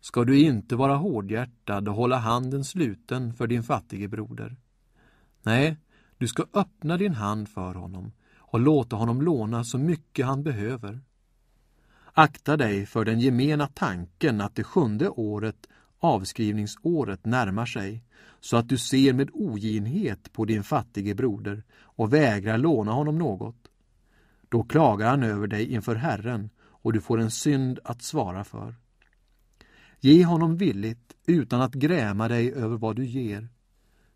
ska du inte vara hårdhjärtad och hålla handen sluten för din fattige broder. Nej, du ska öppna din hand för honom och låta honom låna så mycket han behöver. Akta dig för den gemena tanken att det sjunde året, avskrivningsåret, närmar sig så att du ser med oginhet på din fattige broder och vägrar låna honom något. Då klagar han över dig inför Herren och du får en synd att svara för. Ge honom villigt utan att gräma dig över vad du ger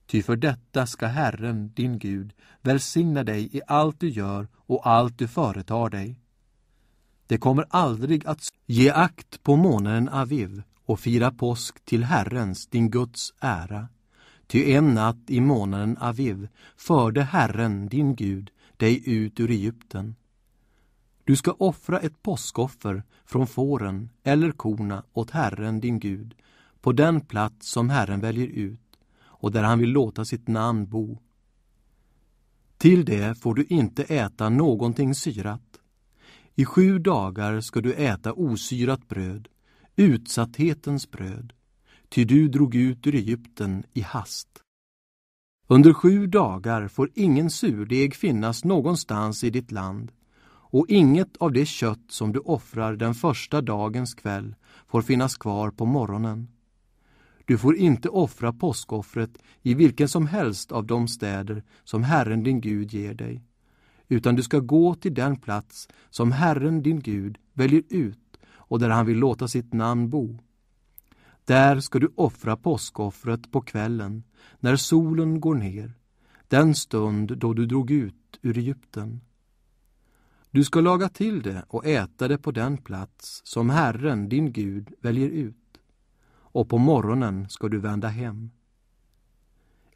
Ty för detta ska Herren, din Gud, välsigna dig i allt du gör och allt du företar dig. Det kommer aldrig att ge akt på månaden Aviv och fira påsk till Herrens, din Guds, ära. Ty en natt i månaden Aviv förde Herren, din Gud, dig ut ur Egypten. Du ska offra ett påskoffer från fåren eller korna åt Herren, din Gud, på den plats som Herren väljer ut och där han vill låta sitt namn bo. Till det får du inte äta någonting syrat. I sju dagar ska du äta osyrat bröd, utsatthetens bröd, ty du drog ut ur Egypten i hast. Under sju dagar får ingen surdeg finnas någonstans i ditt land och inget av det kött som du offrar den första dagens kväll får finnas kvar på morgonen. Du får inte offra påskoffret i vilken som helst av de städer som Herren din Gud ger dig, utan du ska gå till den plats som Herren din Gud väljer ut och där han vill låta sitt namn bo. Där ska du offra påskoffret på kvällen, när solen går ner, den stund då du drog ut ur Egypten. Du ska laga till det och äta det på den plats som Herren, din Gud, väljer ut och på morgonen ska du vända hem.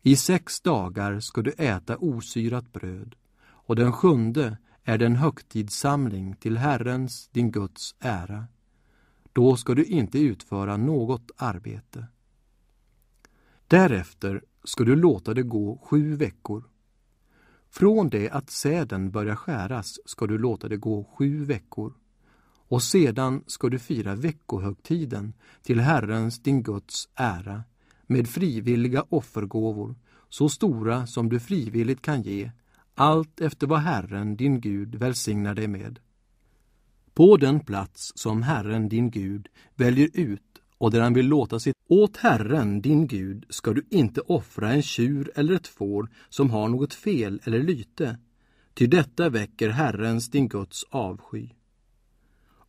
I sex dagar ska du äta osyrat bröd och den sjunde är den högtidssamling till Herrens, din Guds, ära. Då ska du inte utföra något arbete. Därefter ska du låta det gå sju veckor. Från det att säden börjar skäras ska du låta det gå sju veckor och sedan ska du fira veckohögtiden till Herrens, din Guds, ära med frivilliga offergåvor, så stora som du frivilligt kan ge, allt efter vad Herren, din Gud, välsignar dig med. På den plats som Herren, din Gud, väljer ut och där han vill låta sitt åt Herren, din Gud, ska du inte offra en tjur eller ett får som har något fel eller lyte, ty detta väcker Herrens, din Guds, avsky.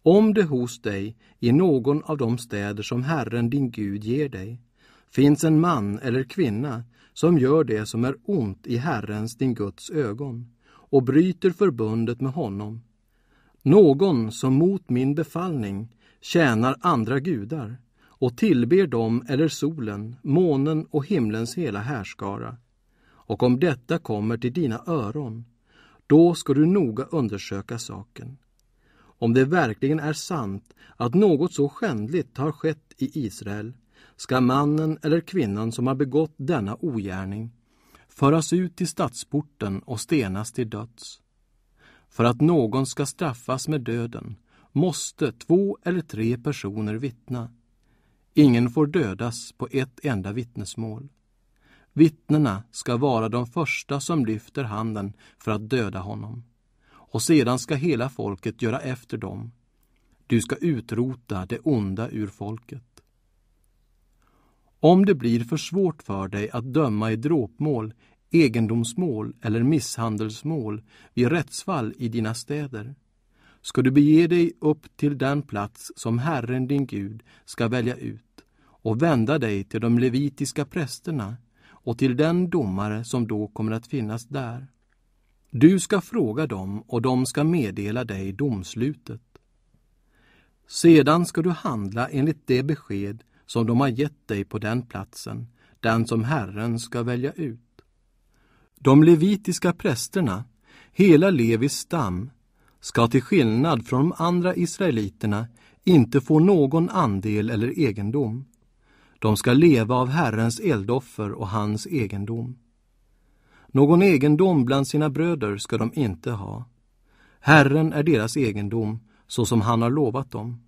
Om det hos dig i någon av de städer som Herren din Gud ger dig finns en man eller kvinna som gör det som är ont i Herrens, din Guds, ögon och bryter förbundet med honom, någon som mot min befallning tjänar andra gudar och tillber dem eller solen, månen och himlens hela härskara. Och om detta kommer till dina öron, då ska du noga undersöka saken om det verkligen är sant att något så skändligt har skett i Israel ska mannen eller kvinnan som har begått denna ogärning föras ut till stadsporten och stenas till döds. För att någon ska straffas med döden måste två eller tre personer vittna. Ingen får dödas på ett enda vittnesmål. Vittnena ska vara de första som lyfter handen för att döda honom och sedan ska hela folket göra efter dem. Du ska utrota det onda ur folket. Om det blir för svårt för dig att döma i dråpmål, egendomsmål eller misshandelsmål vid rättsfall i dina städer, ska du bege dig upp till den plats som Herren din Gud ska välja ut och vända dig till de levitiska prästerna och till den domare som då kommer att finnas där. Du ska fråga dem och de ska meddela dig domslutet. Sedan ska du handla enligt det besked som de har gett dig på den platsen, den som Herren ska välja ut. De levitiska prästerna, hela Levis stam, ska till skillnad från de andra israeliterna inte få någon andel eller egendom. De ska leva av Herrens eldoffer och hans egendom. Någon egendom bland sina bröder ska de inte ha. Herren är deras egendom, så som han har lovat dem.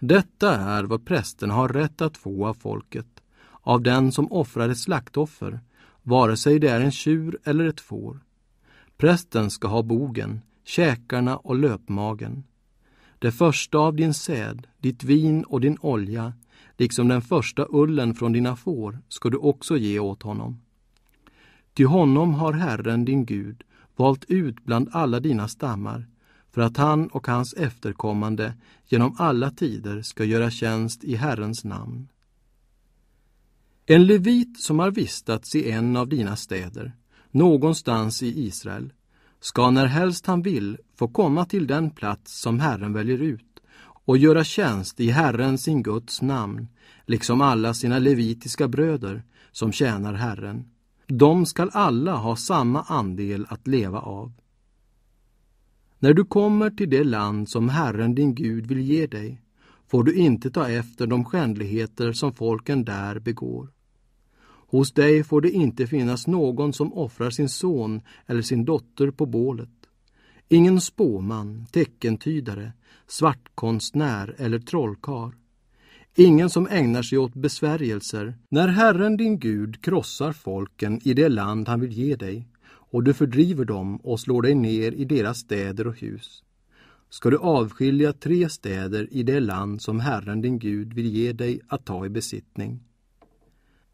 Detta är vad prästen har rätt att få av folket, av den som offrar ett slaktoffer, vare sig det är en tjur eller ett får. Prästen ska ha bogen, käkarna och löpmagen. Det första av din säd, ditt vin och din olja, liksom den första ullen från dina får, ska du också ge åt honom. Till honom har Herren, din Gud, valt ut bland alla dina stammar för att han och hans efterkommande genom alla tider ska göra tjänst i Herrens namn. En levit som har vistats i en av dina städer, någonstans i Israel, ska när helst han vill få komma till den plats som Herren väljer ut och göra tjänst i Herren sin Guds namn, liksom alla sina levitiska bröder som tjänar Herren. De skall alla ha samma andel att leva av. När du kommer till det land som Herren din Gud vill ge dig får du inte ta efter de skändligheter som folken där begår. Hos dig får det inte finnas någon som offrar sin son eller sin dotter på bålet. Ingen spåman, teckentydare, svartkonstnär eller trollkar ingen som ägnar sig åt besvärjelser. När Herren din Gud krossar folken i det land han vill ge dig och du fördriver dem och slår dig ner i deras städer och hus, ska du avskilja tre städer i det land som Herren din Gud vill ge dig att ta i besittning.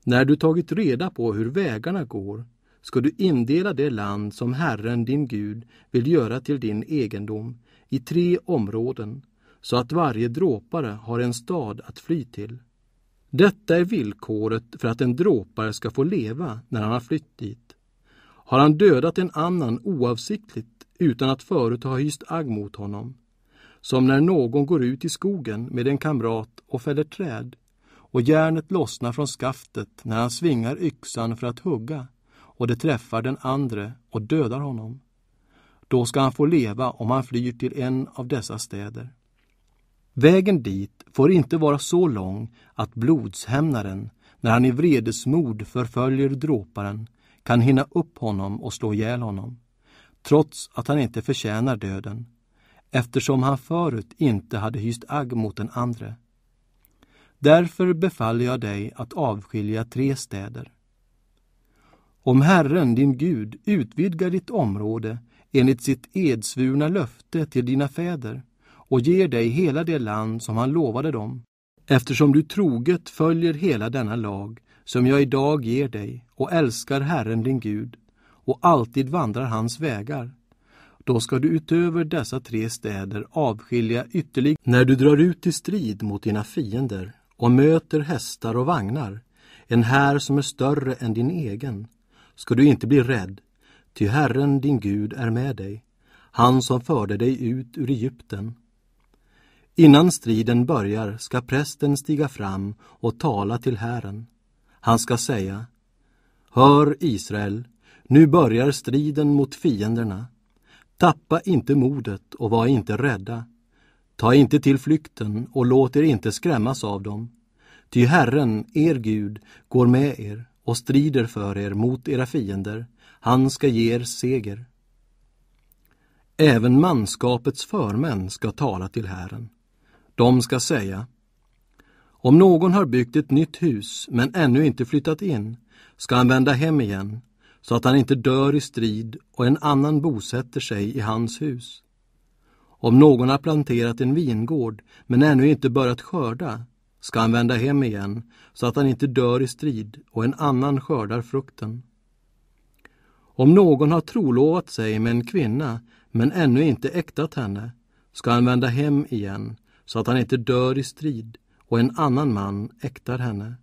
När du tagit reda på hur vägarna går ska du indela det land som Herren din Gud vill göra till din egendom i tre områden så att varje dråpare har en stad att fly till. Detta är villkoret för att en dråpare ska få leva när han har flytt dit. Har han dödat en annan oavsiktligt utan att förut ha hyst agg mot honom, som när någon går ut i skogen med en kamrat och fäller träd och järnet lossnar från skaftet när han svingar yxan för att hugga och det träffar den andre och dödar honom. Då ska han få leva om han flyr till en av dessa städer. Vägen dit får inte vara så lång att blodshämnaren, när han i vredesmod förföljer dråparen, kan hinna upp honom och slå ihjäl honom, trots att han inte förtjänar döden, eftersom han förut inte hade hyst agg mot den andre. Därför befaller jag dig att avskilja tre städer. Om Herren, din Gud, utvidgar ditt område enligt sitt edsvurna löfte till dina fäder och ger dig hela det land som han lovade dem, eftersom du troget följer hela denna lag som jag idag ger dig och älskar Herren din Gud och alltid vandrar hans vägar. Då ska du utöver dessa tre städer avskilja ytterligare när du drar ut i strid mot dina fiender och möter hästar och vagnar, en här som är större än din egen, ska du inte bli rädd, ty Herren din Gud är med dig, han som förde dig ut ur Egypten. Innan striden börjar ska prästen stiga fram och tala till Herren. Han ska säga Hör Israel, nu börjar striden mot fienderna. Tappa inte modet och var inte rädda. Ta inte till flykten och låt er inte skrämmas av dem. Ty Herren, er Gud, går med er och strider för er mot era fiender. Han ska ge er seger. Även manskapets förmän ska tala till Herren. De ska säga Om någon har byggt ett nytt hus men ännu inte flyttat in ska han vända hem igen så att han inte dör i strid och en annan bosätter sig i hans hus. Om någon har planterat en vingård men ännu inte börjat skörda ska han vända hem igen så att han inte dör i strid och en annan skördar frukten. Om någon har trolovat sig med en kvinna men ännu inte äktat henne ska han vända hem igen så att han inte dör i strid och en annan man äktar henne.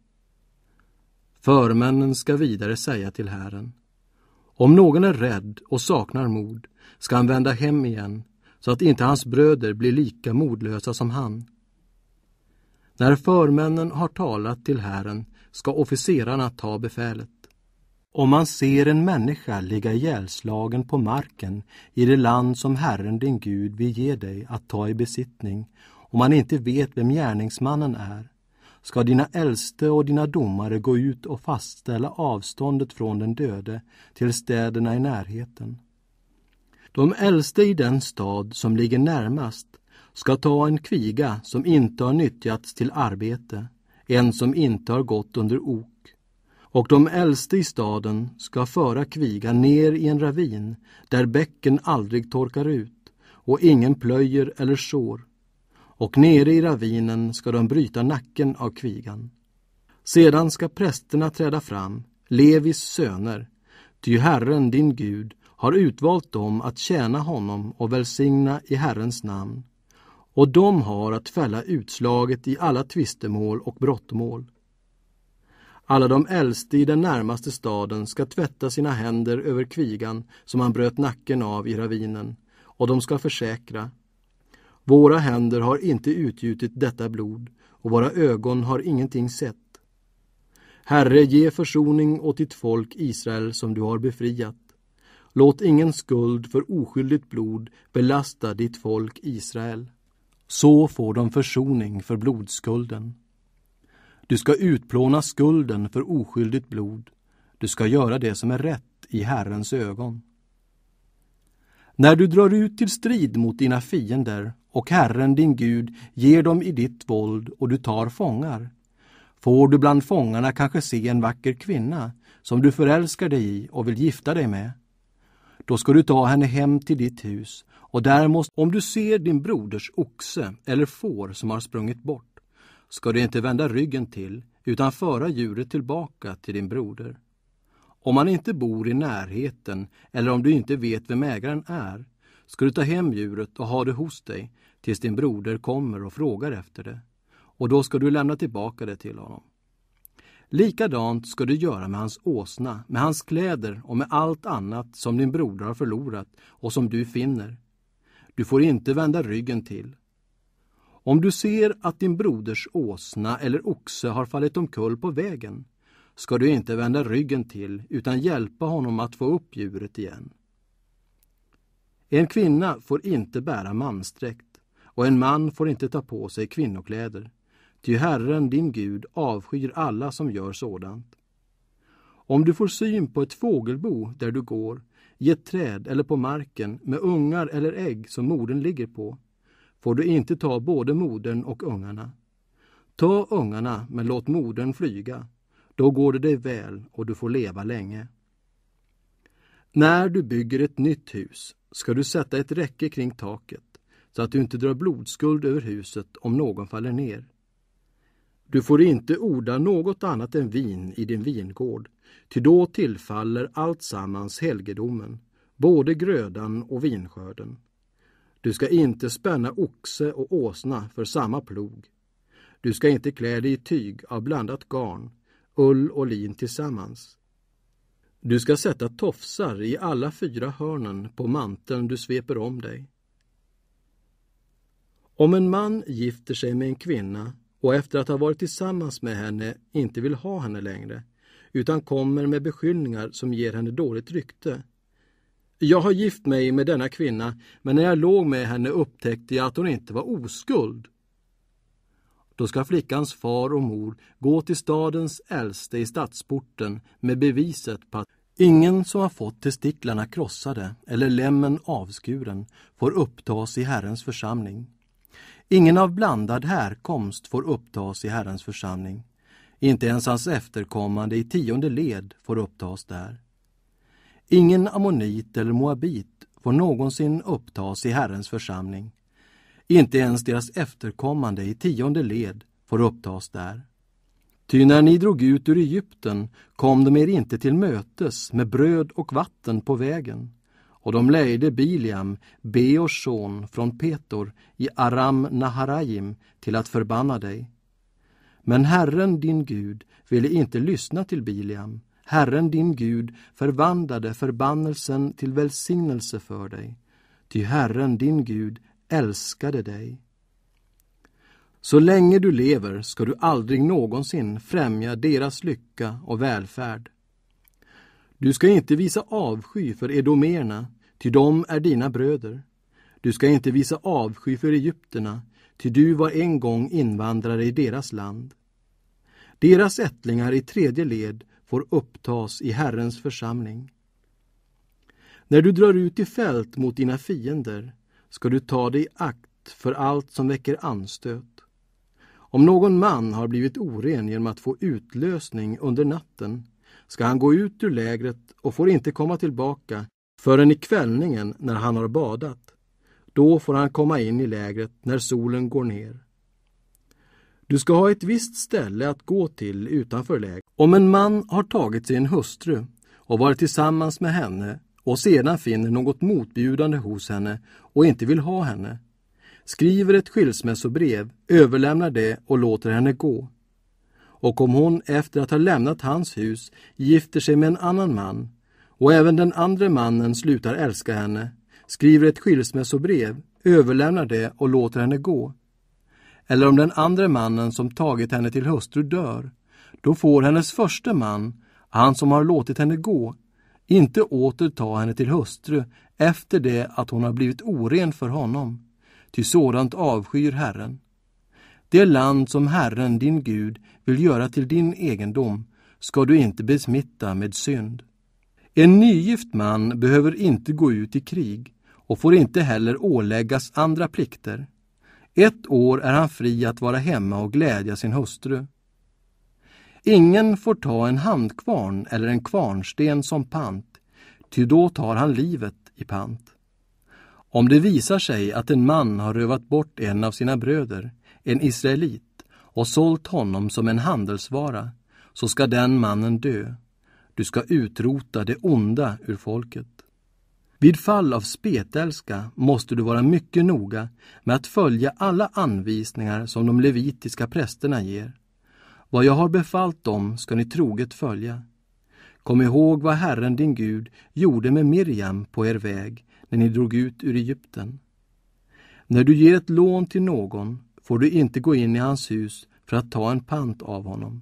Förmännen ska vidare säga till Herren om någon är rädd och saknar mod ska han vända hem igen så att inte hans bröder blir lika modlösa som han. När förmännen har talat till Herren ska officerarna ta befälet. Om man ser en människa ligga ihjälslagen på marken i det land som Herren din Gud vill ge dig att ta i besittning om man inte vet vem gärningsmannen är, ska dina äldste och dina domare gå ut och fastställa avståndet från den döde till städerna i närheten. De äldste i den stad som ligger närmast ska ta en kviga som inte har nyttjats till arbete, en som inte har gått under ok. Och de äldste i staden ska föra kvigan ner i en ravin där bäcken aldrig torkar ut och ingen plöjer eller sår och nere i ravinen ska de bryta nacken av kvigan. Sedan ska prästerna träda fram, Levis söner, ty Herren, din Gud, har utvalt dem att tjäna honom och välsigna i Herrens namn. Och de har att fälla utslaget i alla tvistemål och brottmål. Alla de äldste i den närmaste staden ska tvätta sina händer över kvigan som han bröt nacken av i ravinen, och de ska försäkra våra händer har inte utgjutit detta blod och våra ögon har ingenting sett. Herre, ge försoning åt ditt folk Israel som du har befriat. Låt ingen skuld för oskyldigt blod belasta ditt folk Israel. Så får de försoning för blodskulden. Du ska utplåna skulden för oskyldigt blod. Du ska göra det som är rätt i Herrens ögon. När du drar ut till strid mot dina fiender och Herren din Gud ger dem i ditt våld och du tar fångar. Får du bland fångarna kanske se en vacker kvinna som du förälskar dig i och vill gifta dig med. Då ska du ta henne hem till ditt hus och där måste, om du ser din broders oxe eller får som har sprungit bort, ska du inte vända ryggen till utan föra djuret tillbaka till din broder. Om han inte bor i närheten eller om du inte vet vem ägaren är, ska du ta hem djuret och ha det hos dig tills din broder kommer och frågar efter det, och då ska du lämna tillbaka det till honom. Likadant ska du göra med hans åsna, med hans kläder och med allt annat som din broder har förlorat och som du finner. Du får inte vända ryggen till. Om du ser att din broders åsna eller oxe har fallit omkull på vägen ska du inte vända ryggen till utan hjälpa honom att få upp djuret igen. En kvinna får inte bära mansdräkt och en man får inte ta på sig kvinnokläder, ty Herren, din Gud, avskyr alla som gör sådant. Om du får syn på ett fågelbo där du går, i ett träd eller på marken med ungar eller ägg som modern ligger på, får du inte ta både modern och ungarna. Ta ungarna, men låt modern flyga. Då går det dig väl och du får leva länge. När du bygger ett nytt hus ska du sätta ett räcke kring taket så att du inte drar blodskuld över huset om någon faller ner. Du får inte orda något annat än vin i din vingård, ty då tillfaller alltsammans helgedomen, både grödan och vinskörden. Du ska inte spänna oxe och åsna för samma plog. Du ska inte klä dig i tyg av blandat garn, ull och lin tillsammans. Du ska sätta tofsar i alla fyra hörnen på manteln du sveper om dig. Om en man gifter sig med en kvinna och efter att ha varit tillsammans med henne inte vill ha henne längre utan kommer med beskyllningar som ger henne dåligt rykte. Jag har gift mig med denna kvinna men när jag låg med henne upptäckte jag att hon inte var oskuld. Då ska flickans far och mor gå till stadens äldste i stadsporten med beviset på att ingen som har fått testiklarna krossade eller lämmen avskuren får upptas i Herrens församling. Ingen av blandad härkomst får upptas i Herrens församling. Inte ens hans efterkommande i tionde led får upptas där. Ingen ammonit eller moabit får någonsin upptas i Herrens församling. Inte ens deras efterkommande i tionde led får upptas där. Ty när ni drog ut ur Egypten kom de er inte till mötes med bröd och vatten på vägen och de lejde Biliam, Beors son, från Petor i Aram Naharaim till att förbanna dig. Men Herren, din Gud, ville inte lyssna till Biliam. Herren, din Gud, förvandlade förbannelsen till välsignelse för dig. Ty Herren, din Gud, älskade dig. Så länge du lever ska du aldrig någonsin främja deras lycka och välfärd. Du ska inte visa avsky för edomerna Ty de är dina bröder. Du ska inte visa avsky för egyptierna, ty du var en gång invandrare i deras land. Deras ättlingar i tredje led får upptas i Herrens församling. När du drar ut i fält mot dina fiender ska du ta dig akt för allt som väcker anstöt. Om någon man har blivit oren genom att få utlösning under natten ska han gå ut ur lägret och får inte komma tillbaka Förrän i kvällningen när han har badat. Då får han komma in i lägret när solen går ner. Du ska ha ett visst ställe att gå till utanför lägret. Om en man har tagit sin hustru och varit tillsammans med henne och sedan finner något motbjudande hos henne och inte vill ha henne, skriver ett skilsmässobrev, överlämnar det och låter henne gå. Och om hon efter att ha lämnat hans hus gifter sig med en annan man och även den andra mannen slutar älska henne, skriver ett skilsmässobrev, överlämnar det och låter henne gå. Eller om den andra mannen som tagit henne till hustru dör, då får hennes första man, han som har låtit henne gå, inte åter ta henne till hustru efter det att hon har blivit oren för honom, ty sådant avskyr Herren. Det land som Herren, din Gud, vill göra till din egendom ska du inte besmitta med synd. En nygift man behöver inte gå ut i krig och får inte heller åläggas andra plikter. Ett år är han fri att vara hemma och glädja sin hustru. Ingen får ta en handkvarn eller en kvarnsten som pant, ty då tar han livet i pant. Om det visar sig att en man har rövat bort en av sina bröder, en israelit, och sålt honom som en handelsvara, så ska den mannen dö. Du ska utrota det onda ur folket. Vid fall av spetälska måste du vara mycket noga med att följa alla anvisningar som de levitiska prästerna ger. Vad jag har befallt dem ska ni troget följa. Kom ihåg vad Herren din Gud gjorde med Miriam på er väg när ni drog ut ur Egypten. När du ger ett lån till någon får du inte gå in i hans hus för att ta en pant av honom.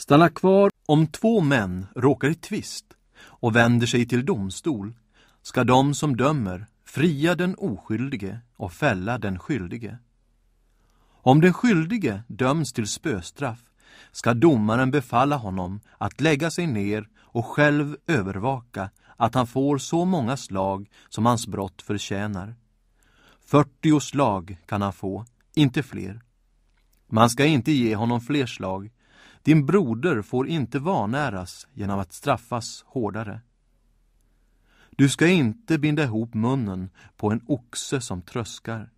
Stanna kvar om två män råkar i tvist och vänder sig till domstol ska de som dömer fria den oskyldige och fälla den skyldige. Om den skyldige döms till spöstraff ska domaren befalla honom att lägga sig ner och själv övervaka att han får så många slag som hans brott förtjänar. 40 slag kan han få, inte fler. Man ska inte ge honom fler slag din broder får inte vanäras genom att straffas hårdare. Du ska inte binda ihop munnen på en oxe som tröskar.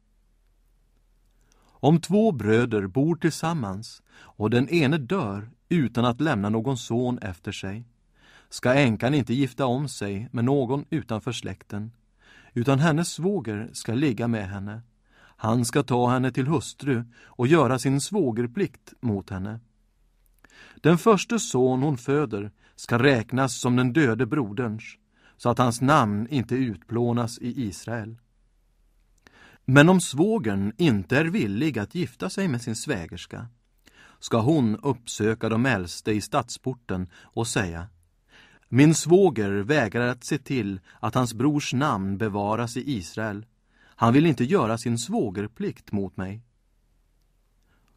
Om två bröder bor tillsammans och den ene dör utan att lämna någon son efter sig ska änkan inte gifta om sig med någon utanför släkten utan hennes svåger ska ligga med henne. Han ska ta henne till hustru och göra sin svågerplikt mot henne. Den första son hon föder ska räknas som den döde broderns, så att hans namn inte utplånas i Israel. Men om svågern inte är villig att gifta sig med sin svägerska ska hon uppsöka de äldste i stadsporten och säga Min svåger vägrar att se till att hans brors namn bevaras i Israel. Han vill inte göra sin svågerplikt mot mig.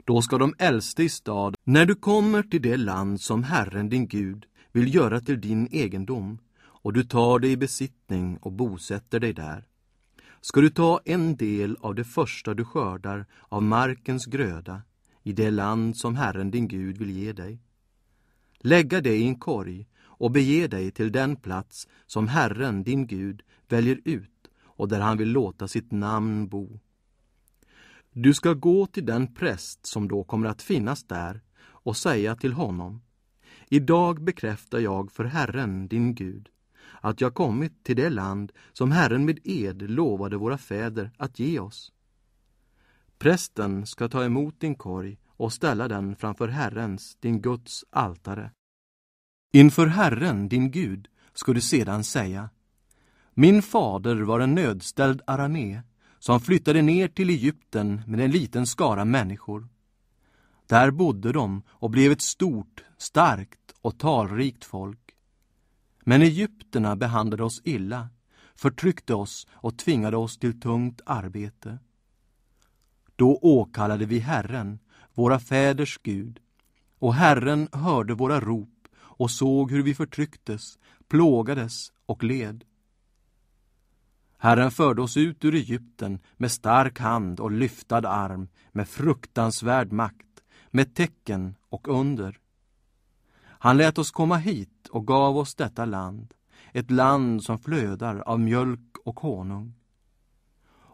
Då ska de äldste i stad, när du kommer till det land som Herren din Gud vill göra till din egendom och du tar det i besittning och bosätter dig där, ska du ta en del av det första du skördar av markens gröda i det land som Herren din Gud vill ge dig. Lägga det i en korg och bege dig till den plats som Herren, din Gud, väljer ut och där han vill låta sitt namn bo. Du ska gå till den präst som då kommer att finnas där och säga till honom Idag bekräftar jag för Herren, din Gud, att jag kommit till det land som Herren med ed lovade våra fäder att ge oss. Prästen ska ta emot din korg och ställa den framför Herrens, din Guds, altare. Inför Herren, din Gud, ska du sedan säga Min fader var en nödställd aramé så han flyttade ner till Egypten med en liten skara människor. Där bodde de och blev ett stort, starkt och talrikt folk. Men egyptierna behandlade oss illa, förtryckte oss och tvingade oss till tungt arbete. Då åkallade vi Herren, våra fäders Gud, och Herren hörde våra rop och såg hur vi förtrycktes, plågades och led. Herren förde oss ut ur Egypten med stark hand och lyftad arm, med fruktansvärd makt, med tecken och under. Han lät oss komma hit och gav oss detta land, ett land som flödar av mjölk och honung.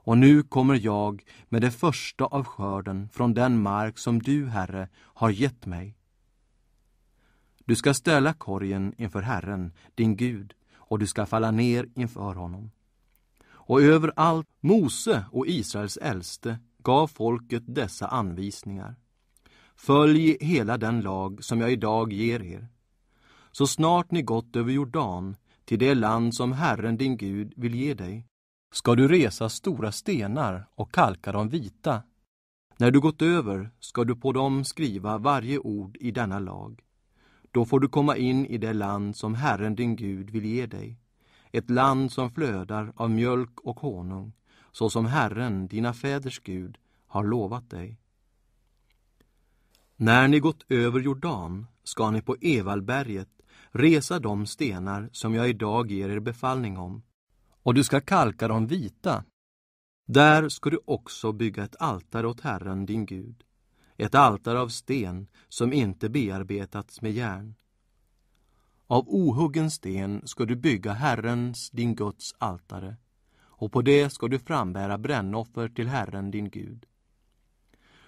Och nu kommer jag med det första av skörden från den mark som du, Herre, har gett mig. Du ska ställa korgen inför Herren, din Gud, och du ska falla ner inför honom och överallt Mose och Israels äldste gav folket dessa anvisningar. Följ hela den lag som jag idag ger er. Så snart ni gått över Jordan till det land som Herren din Gud vill ge dig ska du resa stora stenar och kalka dem vita. När du gått över ska du på dem skriva varje ord i denna lag. Då får du komma in i det land som Herren din Gud vill ge dig ett land som flödar av mjölk och honung, så som Herren, dina fäders Gud, har lovat dig. När ni gått över Jordan ska ni på Evalberget resa de stenar som jag idag ger er befallning om, och du ska kalka dem vita. Där ska du också bygga ett altare åt Herren, din Gud, ett altare av sten som inte bearbetats med järn. Av ohuggen sten ska du bygga Herrens, din Guds, altare och på det ska du frambära brännoffer till Herren, din Gud.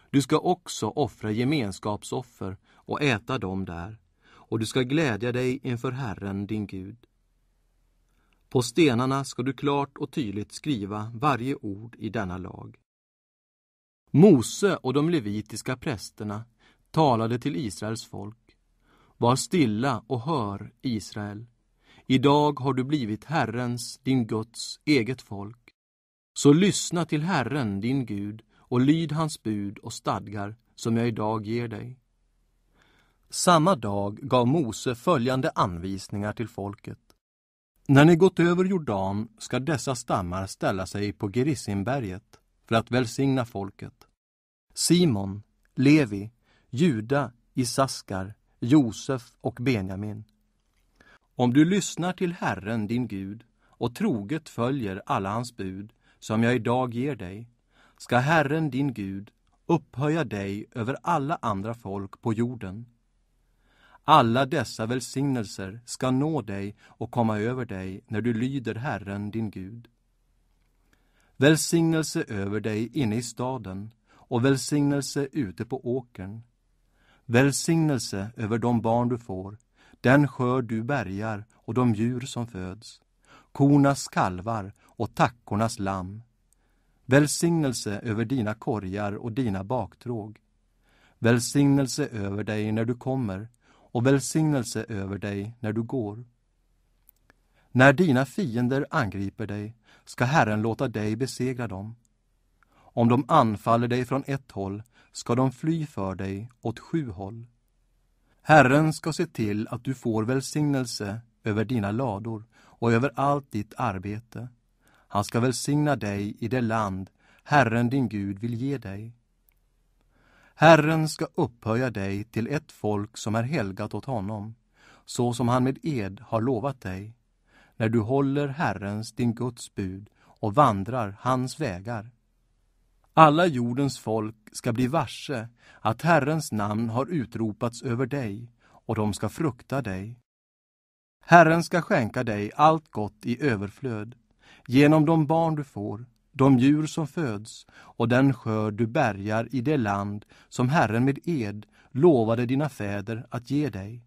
Du ska också offra gemenskapsoffer och äta dem där och du ska glädja dig inför Herren, din Gud. På stenarna ska du klart och tydligt skriva varje ord i denna lag. Mose och de levitiska prästerna talade till Israels folk var stilla och hör, Israel. Idag har du blivit Herrens, din Guds, eget folk. Så lyssna till Herren, din Gud, och lyd hans bud och stadgar som jag idag ger dig. Samma dag gav Mose följande anvisningar till folket. När ni gått över Jordan ska dessa stammar ställa sig på Gerissimberget för att välsigna folket. Simon, Levi, Juda, Isaskar, Josef och Benjamin. Om du lyssnar till Herren, din Gud, och troget följer alla hans bud som jag idag ger dig, ska Herren, din Gud, upphöja dig över alla andra folk på jorden. Alla dessa välsignelser ska nå dig och komma över dig när du lyder Herren, din Gud. Välsignelse över dig inne i staden och välsignelse ute på åkern Välsignelse över de barn du får, den skörd du bärgar och de djur som föds, kornas kalvar och tackornas lamm. Välsignelse över dina korgar och dina baktråg. Välsignelse över dig när du kommer och välsignelse över dig när du går. När dina fiender angriper dig ska Herren låta dig besegra dem. Om de anfaller dig från ett håll ska de fly för dig åt sju håll. Herren ska se till att du får välsignelse över dina lador och över allt ditt arbete. Han ska välsigna dig i det land Herren din Gud vill ge dig. Herren ska upphöja dig till ett folk som är helgat åt honom, så som han med ed har lovat dig, när du håller Herrens, din Guds bud och vandrar hans vägar. Alla jordens folk ska bli varse att Herrens namn har utropats över dig och de ska frukta dig. Herren ska skänka dig allt gott i överflöd genom de barn du får, de djur som föds och den skörd du bärgar i det land som Herren med ed lovade dina fäder att ge dig.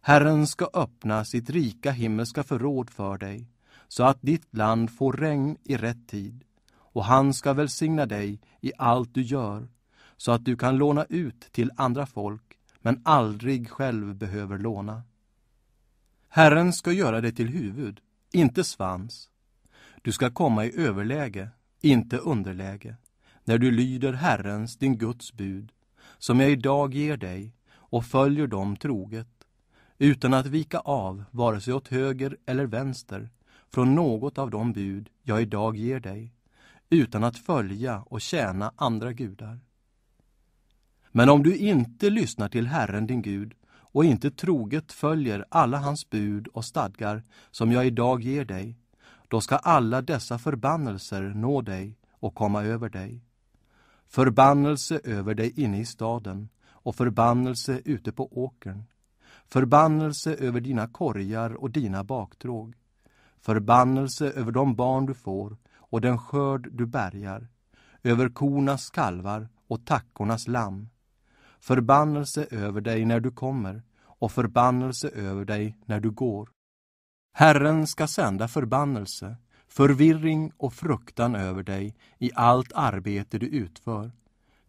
Herren ska öppna sitt rika himmelska förråd för dig så att ditt land får regn i rätt tid och han ska välsigna dig i allt du gör så att du kan låna ut till andra folk men aldrig själv behöver låna. Herren ska göra dig till huvud, inte svans. Du ska komma i överläge, inte underläge, när du lyder Herrens, din Guds bud, som jag idag ger dig och följer dem troget, utan att vika av vare sig åt höger eller vänster från något av de bud jag idag ger dig utan att följa och tjäna andra gudar. Men om du inte lyssnar till Herren din Gud och inte troget följer alla hans bud och stadgar som jag idag ger dig, då ska alla dessa förbannelser nå dig och komma över dig. Förbannelse över dig inne i staden och förbannelse ute på åkern. Förbannelse över dina korgar och dina baktråg. Förbannelse över de barn du får och den skörd du bärgar, över kornas kalvar och tackornas lamm. Förbannelse över dig när du kommer och förbannelse över dig när du går. Herren ska sända förbannelse, förvirring och fruktan över dig i allt arbete du utför,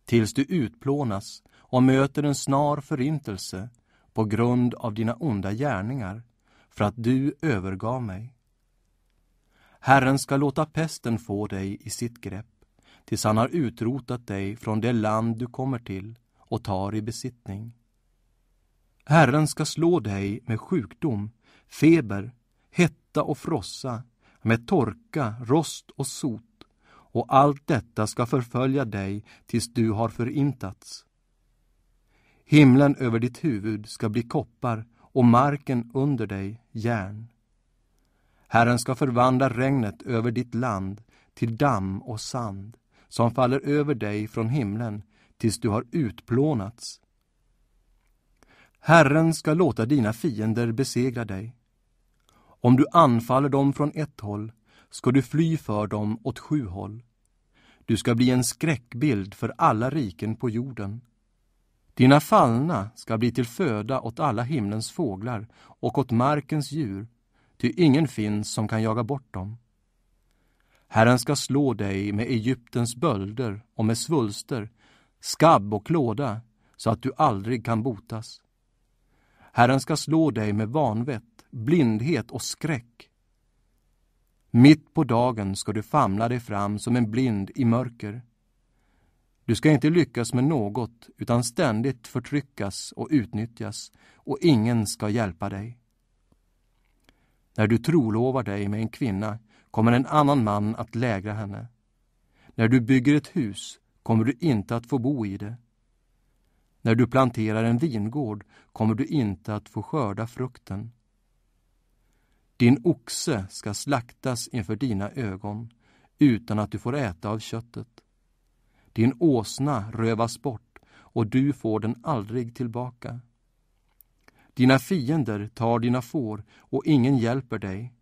tills du utplånas och möter en snar förintelse på grund av dina onda gärningar, för att du övergav mig. Herren ska låta pesten få dig i sitt grepp tills han har utrotat dig från det land du kommer till och tar i besittning. Herren ska slå dig med sjukdom, feber, hetta och frossa, med torka, rost och sot och allt detta ska förfölja dig tills du har förintats. Himlen över ditt huvud ska bli koppar och marken under dig järn. Herren ska förvandla regnet över ditt land till damm och sand som faller över dig från himlen tills du har utplånats. Herren ska låta dina fiender besegra dig. Om du anfaller dem från ett håll ska du fly för dem åt sju håll. Du ska bli en skräckbild för alla riken på jorden. Dina fallna ska bli till föda åt alla himlens fåglar och åt markens djur ty ingen finns som kan jaga bort dem. Herren ska slå dig med Egyptens bölder och med svulster, skabb och klåda, så att du aldrig kan botas. Herren ska slå dig med vanvett, blindhet och skräck. Mitt på dagen ska du famla dig fram som en blind i mörker. Du ska inte lyckas med något utan ständigt förtryckas och utnyttjas och ingen ska hjälpa dig. När du trolovar dig med en kvinna kommer en annan man att lägra henne. När du bygger ett hus kommer du inte att få bo i det. När du planterar en vingård kommer du inte att få skörda frukten. Din oxe ska slaktas inför dina ögon utan att du får äta av köttet. Din åsna rövas bort och du får den aldrig tillbaka. Dina fiender tar dina får och ingen hjälper dig.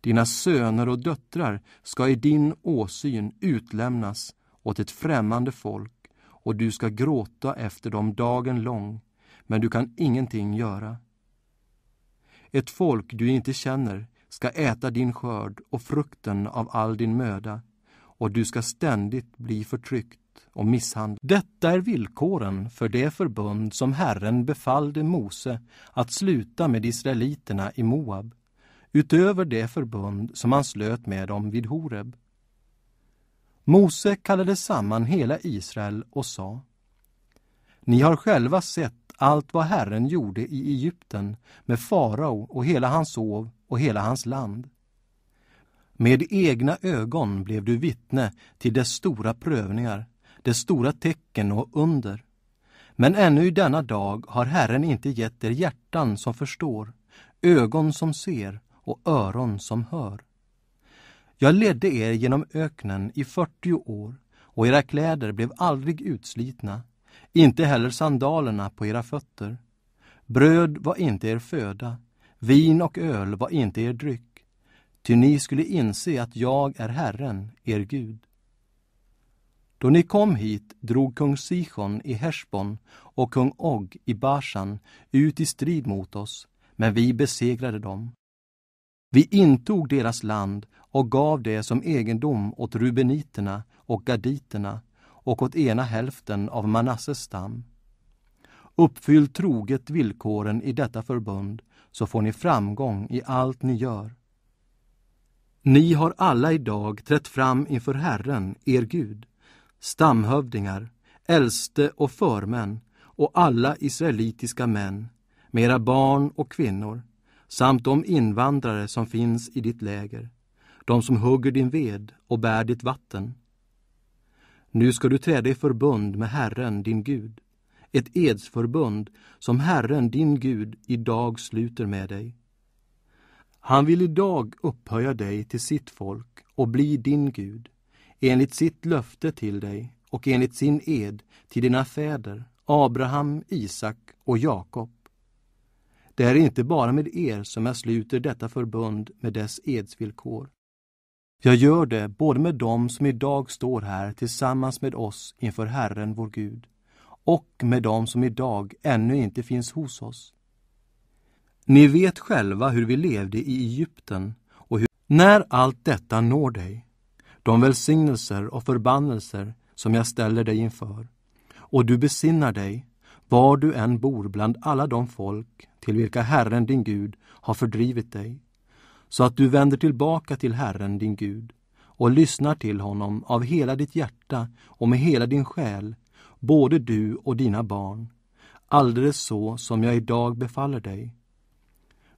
Dina söner och döttrar ska i din åsyn utlämnas åt ett främmande folk och du ska gråta efter dem dagen lång, men du kan ingenting göra. Ett folk du inte känner ska äta din skörd och frukten av all din möda och du ska ständigt bli förtryckt och misshandel. Detta är villkoren för det förbund som Herren befallde Mose att sluta med israeliterna i Moab, utöver det förbund som han slöt med dem vid Horeb. Mose kallade samman hela Israel och sa Ni har själva sett allt vad Herren gjorde i Egypten med farao och hela hans sov och hela hans land. Med egna ögon blev du vittne till dess stora prövningar det stora tecken och under. Men ännu i denna dag har Herren inte gett er hjärtan som förstår, ögon som ser och öron som hör. Jag ledde er genom öknen i 40 år och era kläder blev aldrig utslitna, inte heller sandalerna på era fötter. Bröd var inte er föda, vin och öl var inte er dryck, ty ni skulle inse att jag är Herren, er Gud. Då ni kom hit drog kung Sichon i Heshbon och kung Og i Bashan ut i strid mot oss, men vi besegrade dem. Vi intog deras land och gav det som egendom åt rubeniterna och gaditerna och åt ena hälften av Manasses stam. Uppfyll troget villkoren i detta förbund så får ni framgång i allt ni gör. Ni har alla idag trätt fram inför Herren, er Gud stamhövdingar, äldste och förmän och alla israelitiska män med era barn och kvinnor samt de invandrare som finns i ditt läger, de som hugger din ved och bär ditt vatten. Nu ska du träda i förbund med Herren, din Gud, ett edsförbund som Herren, din Gud, idag sluter med dig. Han vill idag upphöja dig till sitt folk och bli din Gud enligt sitt löfte till dig och enligt sin ed till dina fäder Abraham, Isak och Jakob. Det är inte bara med er som jag sluter detta förbund med dess edsvillkor. Jag gör det både med dem som idag står här tillsammans med oss inför Herren, vår Gud, och med dem som idag ännu inte finns hos oss. Ni vet själva hur vi levde i Egypten och hur... När allt detta når dig, de välsignelser och förbannelser som jag ställer dig inför. Och du besinnar dig, var du än bor bland alla de folk till vilka Herren din Gud har fördrivit dig, så att du vänder tillbaka till Herren din Gud och lyssnar till honom av hela ditt hjärta och med hela din själ, både du och dina barn, alldeles så som jag idag befaller dig.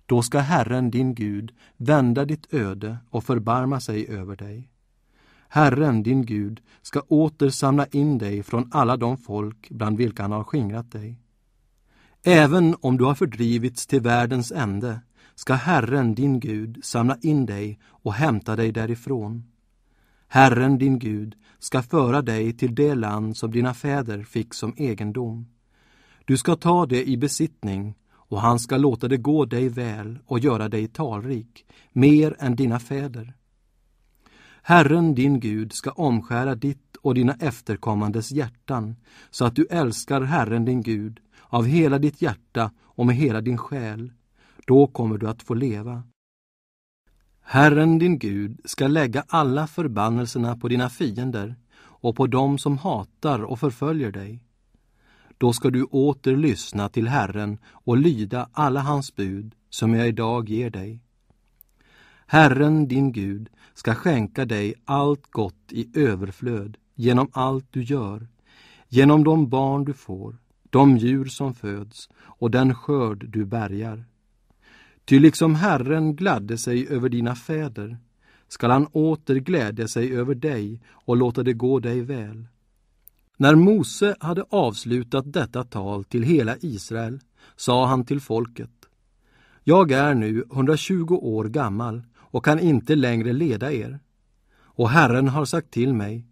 Då ska Herren, din Gud, vända ditt öde och förbarma sig över dig. Herren, din Gud, ska åter samla in dig från alla de folk bland vilka han har skingrat dig. Även om du har fördrivits till världens ände ska Herren, din Gud, samla in dig och hämta dig därifrån. Herren, din Gud, ska föra dig till det land som dina fäder fick som egendom. Du ska ta det i besittning och han ska låta det gå dig väl och göra dig talrik, mer än dina fäder. Herren din Gud ska omskära ditt och dina efterkommandes hjärtan så att du älskar Herren din Gud av hela ditt hjärta och med hela din själ. Då kommer du att få leva. Herren din Gud ska lägga alla förbannelserna på dina fiender och på dem som hatar och förföljer dig. Då ska du åter lyssna till Herren och lyda alla hans bud som jag idag ger dig. Herren din Gud ska skänka dig allt gott i överflöd genom allt du gör, genom de barn du får, de djur som föds och den skörd du bärgar. Ty liksom Herren gladde sig över dina fäder skall han åter glädja sig över dig och låta det gå dig väl. När Mose hade avslutat detta tal till hela Israel sa han till folket Jag är nu 120 år gammal och kan inte längre leda er. Och Herren har sagt till mig,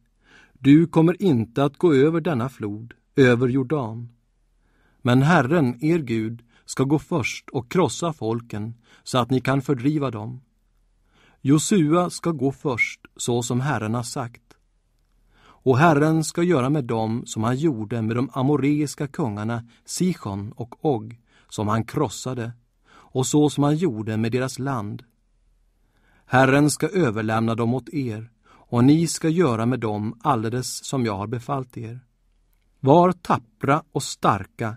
du kommer inte att gå över denna flod, över Jordan. Men Herren, er Gud, ska gå först och krossa folken så att ni kan fördriva dem. Josua ska gå först, så som Herren har sagt. Och Herren ska göra med dem som han gjorde med de amoreiska kungarna Sichon och Og, som han krossade, och så som han gjorde med deras land. Herren ska överlämna dem åt er, och ni ska göra med dem alldeles som jag har befallt er. Var tappra och starka,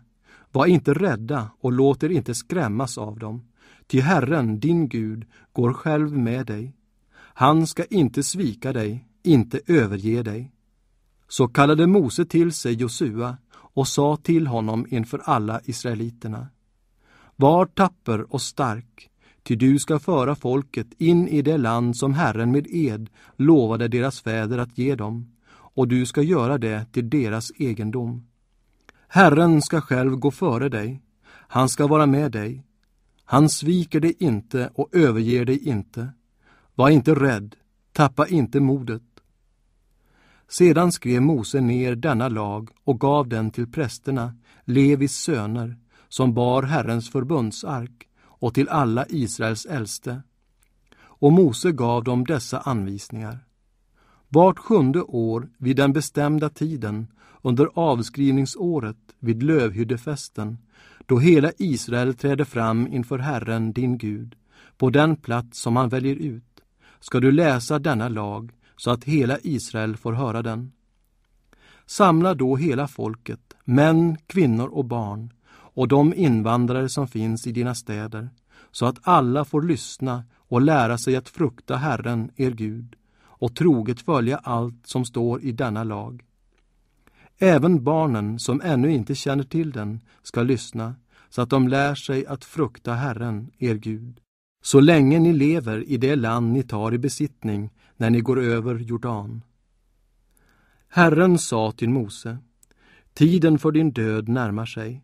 var inte rädda och låt er inte skrämmas av dem, ty Herren, din Gud, går själv med dig. Han ska inte svika dig, inte överge dig. Så kallade Mose till sig Josua och sa till honom inför alla israeliterna. Var tapper och stark, Ty du ska föra folket in i det land som Herren med ed lovade deras fäder att ge dem, och du ska göra det till deras egendom. Herren ska själv gå före dig, han ska vara med dig. Han sviker dig inte och överger dig inte. Var inte rädd, tappa inte modet. Sedan skrev Mose ner denna lag och gav den till prästerna, Levis söner, som bar Herrens förbundsark och till alla Israels äldste. Och Mose gav dem dessa anvisningar. Vart sjunde år vid den bestämda tiden under avskrivningsåret vid lövhyddefesten då hela Israel träder fram inför Herren, din Gud, på den plats som han väljer ut, ska du läsa denna lag så att hela Israel får höra den. Samla då hela folket, män, kvinnor och barn, och de invandrare som finns i dina städer, så att alla får lyssna och lära sig att frukta Herren, er Gud, och troget följa allt som står i denna lag. Även barnen som ännu inte känner till den ska lyssna, så att de lär sig att frukta Herren, er Gud, så länge ni lever i det land ni tar i besittning när ni går över Jordan. Herren sa till Mose, tiden för din död närmar sig.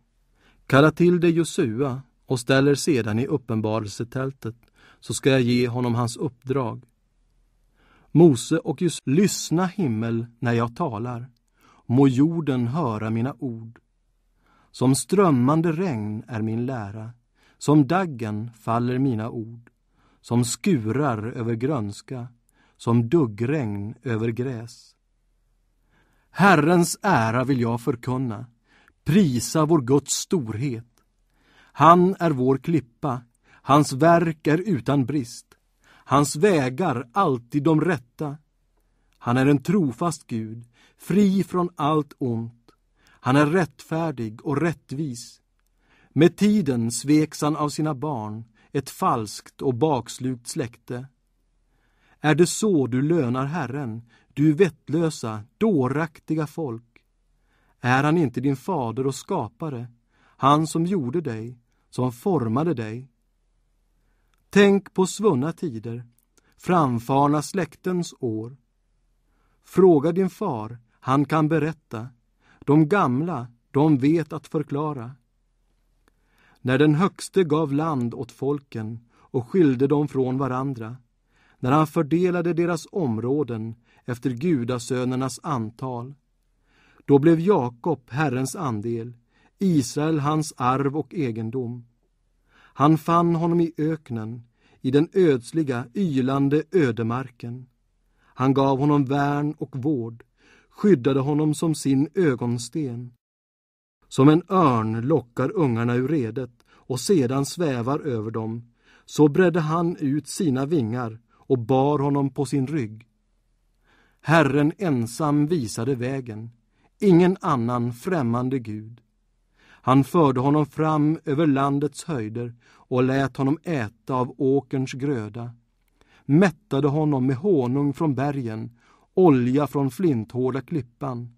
Kalla till dig Josua och ställer sedan i uppenbarelsetältet, så ska jag ge honom hans uppdrag. Mose och Josua, lyssna himmel när jag talar. Må jorden höra mina ord. Som strömmande regn är min lära, som daggen faller mina ord, som skurar över grönska, som duggregn över gräs. Herrens ära vill jag förkunna, prisa vår Guds storhet. Han är vår klippa, hans verk är utan brist, hans vägar alltid de rätta. Han är en trofast Gud, fri från allt ont. Han är rättfärdig och rättvis. Med tiden sveks han av sina barn, ett falskt och bakslukt släkte. Är det så du lönar Herren, du vettlösa, dåraktiga folk? Är han inte din fader och skapare, han som gjorde dig, som formade dig? Tänk på svunna tider, framfarna släktens år. Fråga din far, han kan berätta. De gamla, de vet att förklara. När den högste gav land åt folken och skilde dem från varandra, när han fördelade deras områden efter gudasönernas antal, då blev Jakob Herrens andel, Israel hans arv och egendom. Han fann honom i öknen, i den ödsliga, ylande ödemarken. Han gav honom värn och vård, skyddade honom som sin ögonsten. Som en örn lockar ungarna ur redet och sedan svävar över dem, så bredde han ut sina vingar och bar honom på sin rygg. Herren ensam visade vägen ingen annan främmande gud. Han förde honom fram över landets höjder och lät honom äta av åkerns gröda, mättade honom med honung från bergen, olja från flinthårda klippan,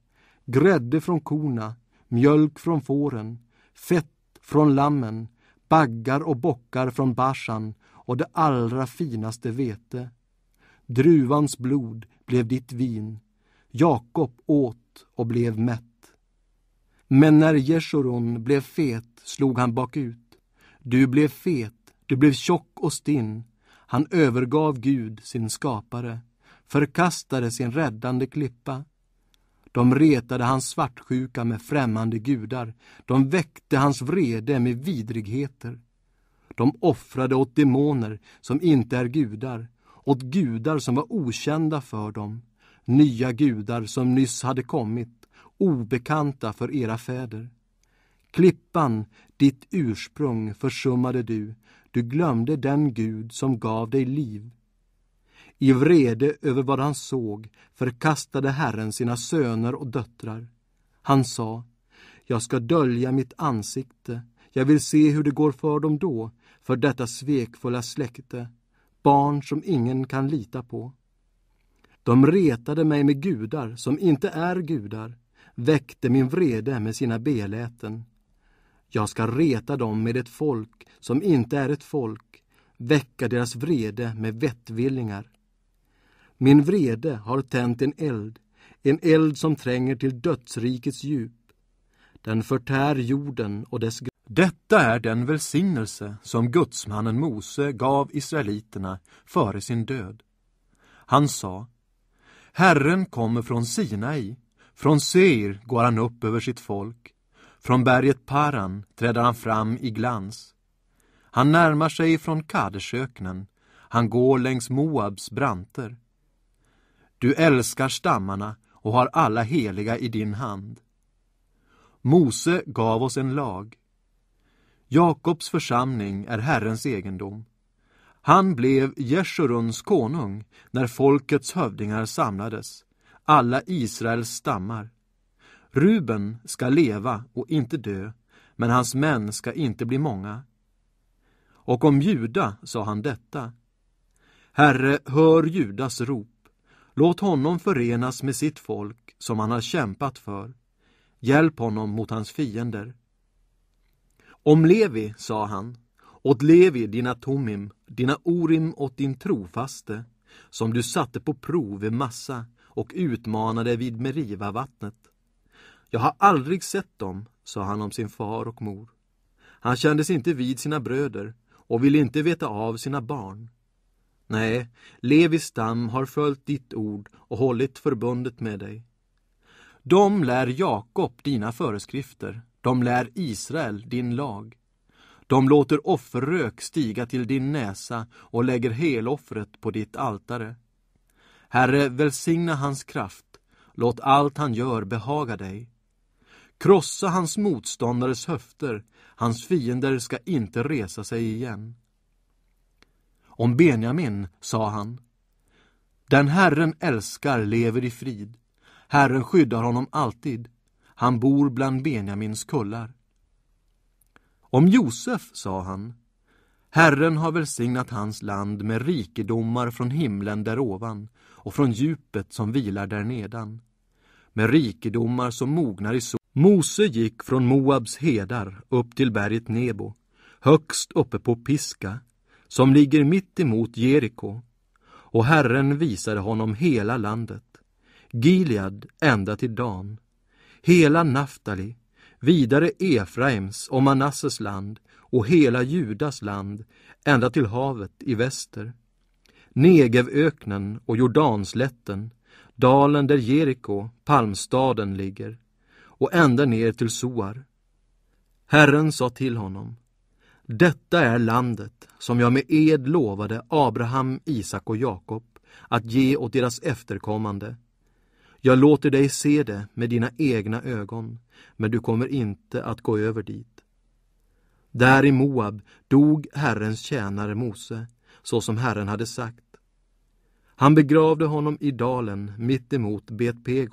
grädde från korna, mjölk från fåren, fett från lammen, baggar och bockar från Bashan och det allra finaste vete. Druvans blod blev ditt vin. Jakob åt och blev mätt. Men när Jeshurun blev fet slog han bakut. Du blev fet, du blev tjock och stinn. Han övergav Gud, sin skapare, förkastade sin räddande klippa. De retade hans svartsjuka med främmande gudar. De väckte hans vrede med vidrigheter. De offrade åt demoner som inte är gudar, åt gudar som var okända för dem nya gudar som nyss hade kommit, obekanta för era fäder. Klippan, ditt ursprung, försummade du, du glömde den Gud som gav dig liv. I vrede över vad han såg förkastade Herren sina söner och döttrar. Han sa, jag ska dölja mitt ansikte, jag vill se hur det går för dem då, för detta svekfulla släkte, barn som ingen kan lita på. De retade mig med gudar som inte är gudar, väckte min vrede med sina beläten. Jag ska reta dem med ett folk som inte är ett folk, väcka deras vrede med vettvillingar. Min vrede har tänt en eld, en eld som tränger till dödsrikets djup. Den förtär jorden och dess detta är den välsignelse som gudsmannen Mose gav israeliterna före sin död. Han sa, Herren kommer från Sinai, från Seir går han upp över sitt folk. Från berget Paran träder han fram i glans. Han närmar sig från Kadesöknen, han går längs Moabs branter. Du älskar stammarna och har alla heliga i din hand. Mose gav oss en lag. Jakobs församling är Herrens egendom. Han blev Jeshuruns konung när folkets hövdingar samlades, alla Israels stammar. Ruben ska leva och inte dö, men hans män ska inte bli många. Och om Juda sa han detta. Herre, hör Judas rop. Låt honom förenas med sitt folk som han har kämpat för. Hjälp honom mot hans fiender. Om Levi sa han åt Levi dina tomim, dina orim åt din trofaste, som du satte på prov vid massa och utmanade vid Meriva vattnet. Jag har aldrig sett dem, sa han om sin far och mor. Han kändes inte vid sina bröder och ville inte veta av sina barn. Nej, Levis stam har följt ditt ord och hållit förbundet med dig. De lär Jakob dina föreskrifter, de lär Israel din lag. De låter offerrök stiga till din näsa och lägger heloffret på ditt altare. Herre, välsigna hans kraft. Låt allt han gör behaga dig. Krossa hans motståndares höfter. Hans fiender ska inte resa sig igen. Om Benjamin sa han Den Herren älskar lever i frid. Herren skyddar honom alltid. Han bor bland Benjamins kullar. Om Josef sa han Herren har välsignat hans land med rikedomar från himlen där ovan och från djupet som vilar där nedan med rikedomar som mognar i solen. Mose gick från Moabs hedar upp till berget Nebo, högst uppe på Piska, som ligger mitt emot Jeriko, och Herren visade honom hela landet, Gilead ända till Dan, hela Naftali vidare Efraims och Manasses land och hela Judas land ända till havet i väster. Negevöknen och Jordanslätten, dalen där Jeriko, palmstaden, ligger och ända ner till Soar. Herren sa till honom Detta är landet som jag med ed lovade Abraham, Isak och Jakob att ge åt deras efterkommande jag låter dig se det med dina egna ögon, men du kommer inte att gå över dit. Där i Moab dog Herrens tjänare Mose, så som Herren hade sagt. Han begravde honom i dalen mitt emot Bet